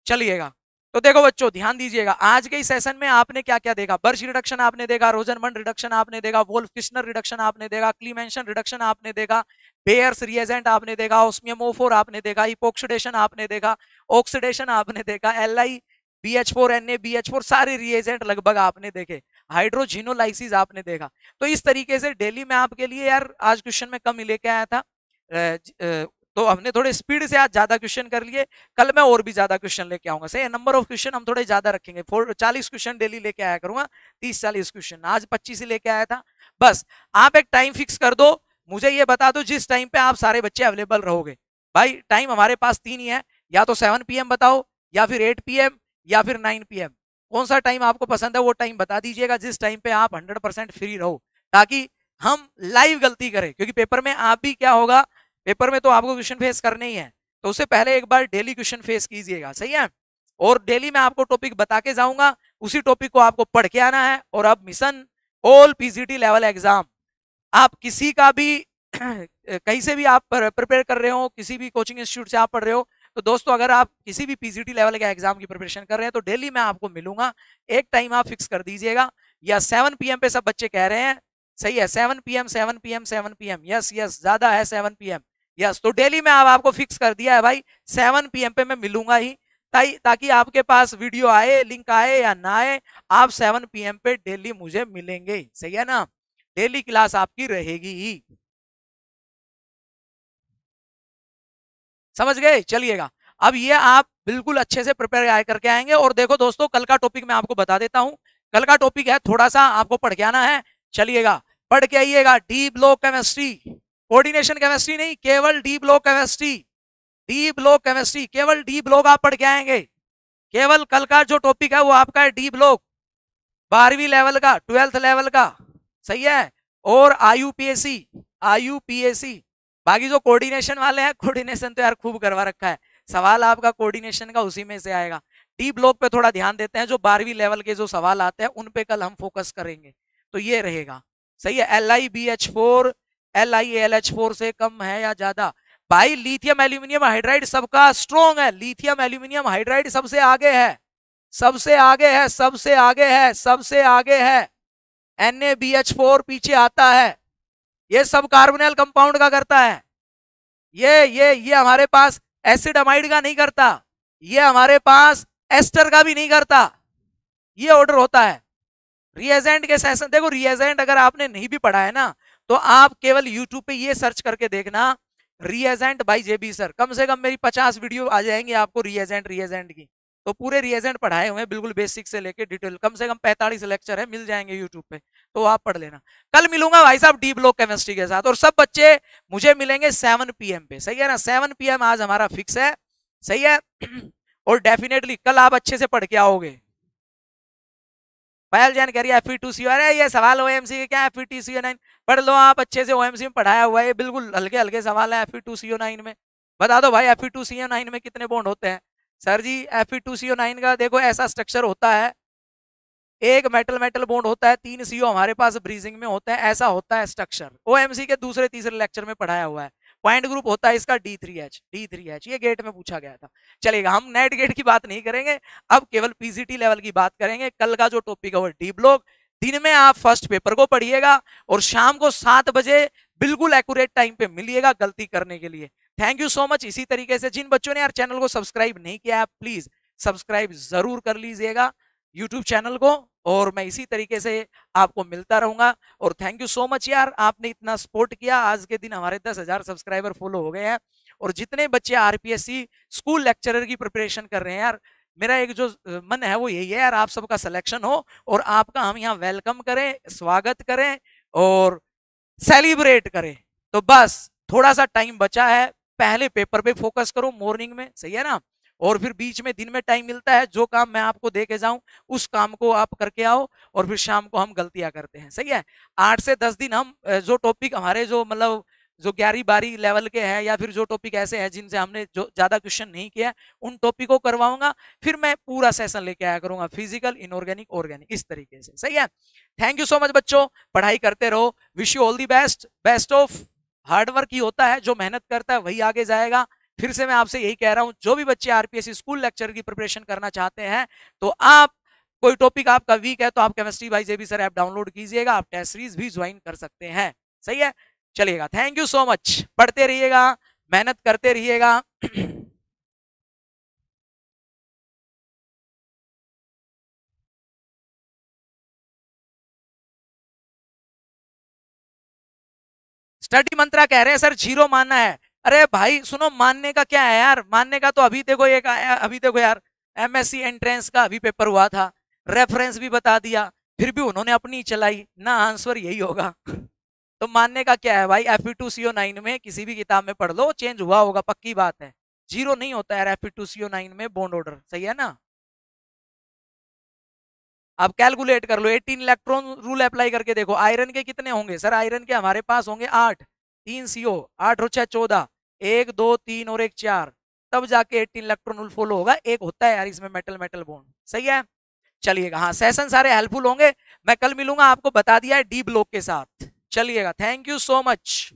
चलिएगा तो देखो बच्चों ध्यान दीजिएगा आज के इस सेशन में आपने क्या क्या देखा बर्श रिडक्शन आपने देखा रोजनमंड रिडक्शन आपने देखा वोल्फ किश्नर रिडक्शन आपने देखा क्लीमेंशन रिडक्शन आपने देखा बेयर्स रिएजेंट आपने देखा ऑस्मियमोफोर आपने देखा इपोक्सीडेशन आपने देखा ऑक्सीडेशन आपने देखा L I B H four N A B H four सारे रिएजेंट लगभग आपने देखे हाइड्रोजिनोलाइसिस आपने देखा तो इस तरीके से डेली में आपके लिए यार आज क्वेश्चन में कम ही लेके आया था तो हमने थोड़े स्पीड से आज ज्यादा क्वेश्चन कर लिए कल मैं और भी ज्यादा क्वेश्चन लेके आऊंगा सही नंबर ऑफ क्वेश्चन हम थोड़े ज्यादा रखेंगे फोर चालीस क्वेश्चन डेली लेके आया करूंगा तीस चालीस क्वेश्चन आज पच्चीस ही लेके आया था बस आप एक टाइम फिक्स कर दो मुझे ये बता दो जिस टाइम पे आप सारे बच्चे अवेलेबल रहोगे भाई टाइम हमारे पास तीन ही है या तो सेवन पी बताओ या फिर एट पी या फिर नाइन पी कौन सा टाइम आपको पसंद है वो टाइम बता दीजिएगा जिस टाइम पे आप हंड्रेड परसेंट फ्री रहो ताकि हम लाइव गलती करें क्योंकि पेपर में आप भी क्या होगा पेपर में तो आपको क्वेश्चन फेस करने ही है तो उससे पहले एक बार डेली क्वेश्चन फेस कीजिएगा सही है और डेली मैं आपको टॉपिक बता के जाऊंगा उसी टॉपिक को आपको पढ़ के आना है और अब mission all PGT level exam आप किसी का भी कहीं से भी आप प्रिपेयर कर रहे हो किसी भी कोचिंग इंस्टीट्यूट से आप पढ़ रहे हो तो दोस्तों अगर आप किसी भी पीसीटी लेवल के एग्जाम की प्रिपरेशन कर रहे हैं तो डेली मैं आपको मिलूंगा एक टाइम आप फिक्स कर दीजिएगा या सेवन पी पे सब बच्चे कह रहे हैं सही है seven M seven M seven M yes yes ज्यादा है सेवन पी यस तो डेली में आप आपको फिक्स कर दिया है भाई सेवन पी पे मैं मिलूंगा ही ताकि आपके पास वीडियो आए लिंक आए या ना आए आप सेवन पीएम पे डेली मुझे मिलेंगे सही है ना डेली क्लास आपकी रहेगी ही समझ गए चलिएगा अब ये आप बिल्कुल अच्छे से प्रिपेयर करके आएंगे और देखो दोस्तों कल का टॉपिक मैं आपको बता देता हूँ कल का टॉपिक है थोड़ा सा आपको पढ़ के आना है चलिएगा पढ़ के आइएगा D block chemistry coordination chemistry नहीं केवल D block chemistry D block chemistry केवल डी ब्लॉक आप पढ़ के आएंगे केवल कल का जो टॉपिक है वो आपका है डी ब्लॉक बारहवीं लेवल का ट्वेल्थ लेवल का सही है और I U P S C I U P S C बाकी जो कोऑर्डिनेशन वाले हैं कोऑर्डिनेशन तो यार खूब करवा रखा है सवाल आपका कोऑर्डिनेशन का उसी में से आएगा टी ब्लॉक पे थोड़ा ध्यान देते हैं जो बारहवीं लेवल के जो सवाल आते हैं उन पे कल हम फोकस करेंगे तो ये रहेगा सही है L I B H four L I L H four से कम है या ज्यादा भाई लिथियम एल्यूमिनियम हाइड्राइड सबका स्ट्रोंग है लिथियम एल्यूमिनियम हाइड्राइड सबसे आगे है सबसे आगे है सबसे आगे है सबसे आगे है N A B H four पीछे आता है ये सब कार्बोनियल कंपाउंड का करता है ये ये ये हमारे पास एसिड अमाइड का नहीं करता ये हमारे पास एस्टर का भी नहीं करता ये ऑर्डर होता है रिएजेंट के सेशन देखो रिएजेंट अगर आपने नहीं भी पढ़ा है ना तो आप केवल यूट्यूब पे ये सर्च करके देखना रिएजेंट बाई जेबी सर कम से कम मेरी पचास वीडियो आ जाएंगी आपको रिएजेंट रिएजेंट की तो पूरे रिएजेंट पढ़ाए हुए हैं बिल्कुल बेसिक से लेके डिटेल कम से कम पैंतालीस लेक्चर है मिल जाएंगे यूट्यूब पे तो आप पढ़ लेना कल मिलूंगा भाई साहब डी ब्लॉक केमिस्ट्री के साथ और सब बच्चे मुझे मिलेंगे सेवन पी पे सही है ना सेवन पी आज हमारा फिक्स है सही है और डेफिनेटली कल आप अच्छे से पढ़ के आओगे पायल जैन कह रही है एफ टू सी अरे ये सवाल ओ एम सी के क्या एफ टी सी नाइन पढ़ लो आप अच्छे से ओ एम सी में पढ़ाया हुआ है बिल्कुल हल्के हल्के सवाल है F two C O nine में बता दो भाई F two C O nine में कितने बॉन्ड होते हैं sir ji F two C O nine का देखो ऐसा स्ट्रक्चर होता है एक मेटल मेटल बॉन्ड होता है तीन सीओ हमारे पास ब्रीजिंग में होता है ऐसा होता है स्ट्रक्चर ओ के दूसरे तीसरे लेक्चर में पढ़ाया हुआ है पॉइंट ग्रुप होता है इसका D three H D three H ये गेट में पूछा गया था चलेगा हम नेट गेट की बात नहीं करेंगे अब केवल पीजीटी लेवल की बात करेंगे कल का जो टॉपिक है वो डी ब्लॉक दिन में आप फर्स्ट पेपर को पढ़िएगा और शाम को सात बजे बिल्कुल एक्यूरेट टाइम पे मिलिएगा गलती करने के लिए थैंक यू सो मच इसी तरीके से जिन बच्चों ने यार चैनल को सब्सक्राइब नहीं किया है प्लीज सब्सक्राइब जरूर कर लीजिएगा यूट्यूब चैनल को और मैं इसी तरीके से आपको मिलता रहूंगा और थैंक यू सो मच यार आपने इतना सपोर्ट किया आज के दिन हमारे दस हजार सब्सक्राइबर फॉलो हो गए हैं और जितने बच्चे आर स्कूल लेक्चरर की प्रिपरेशन कर रहे हैं यार मेरा एक जो मन है वो यही है यार आप सबका सिलेक्शन हो और आपका हम यहाँ वेलकम करें स्वागत करें और सेलिब्रेट करें तो बस थोड़ा सा टाइम बचा है पहले पेपर पे फोकस करो मॉर्निंग में सही है ना और फिर बीच में दिन में टाइम मिलता है जो काम मैं आपको दे के जाऊं उस काम को आप करके आओ और फिर शाम को हम गलतियां करते हैं सही है आठ से दस दिन हम जो टॉपिक हमारे जो मतलब जो ग्यारह बारह लेवल के हैं या फिर जो टॉपिक ऐसे हैं जिनसे हमने जो ज़्यादा क्वेश्चन नहीं किया उन टॉपिक को करवाऊंगा फिर मैं पूरा सेशन लेके आया करूंगा फिजिकल इनऑर्गेनिक ऑर्गेनिक इस तरीके से सही है थैंक यू सो मच बच्चों पढ़ाई करते रहो wish you all the best best of hard work ही होता है जो मेहनत करता है वही आगे जाएगा फिर से मैं आपसे यही कह रहा हूँ जो भी बच्चे आरपीएस स्कूल लेक्चर की प्रिपरेशन करना चाहते हैं तो आप कोई टॉपिक आपका वीक है तो आप केमिस्ट्री वाइज भी सर ऐप डाउनलोड कीजिएगा आप टेस्ट सीरीज भी ज्वाइन कर सकते हैं सही है चलिएगा थैंक यू सो मच पढ़ते रहिएगा मेहनत करते रहिएगा स्टडी मंत्रा कह रहे हैं सर जीरो मानना है अरे भाई सुनो मानने का क्या है यार मानने का तो अभी देखो एक अभी देखो यार एमएससी एंट्रेंस का अभी पेपर हुआ था रेफरेंस भी बता दिया फिर भी उन्होंने अपनी चलाई ना आंसर यही होगा तो मानने का क्या है भाई एफ टू सी नाइन में किसी भी किताब में पढ़ लो चेंज हुआ होगा पक्की बात है जीरो नहीं होता है एफ टू सी नाइन में बॉन्ड ऑर्डर सही है ना आप कैलकुलेट कर लो एटीन इलेक्ट्रॉन रूल अप्लाई करके देखो आयरन के कितने होंगे सर आयरन के हमारे पास होंगे आठ तीन सीओ आठ और छह चौदह एक दो तीन और एक चार तब जाके एटीन इलेक्ट्रॉन उल फॉलो होगा एक होता है यार इसमें मेटल मेटल बोन सही है चलिएगा हाँ सेशन सारे हेल्पफुल होंगे मैं कल मिलूंगा आपको बता दिया है डी ब्लॉक के साथ चलिएगा थैंक यू सो मच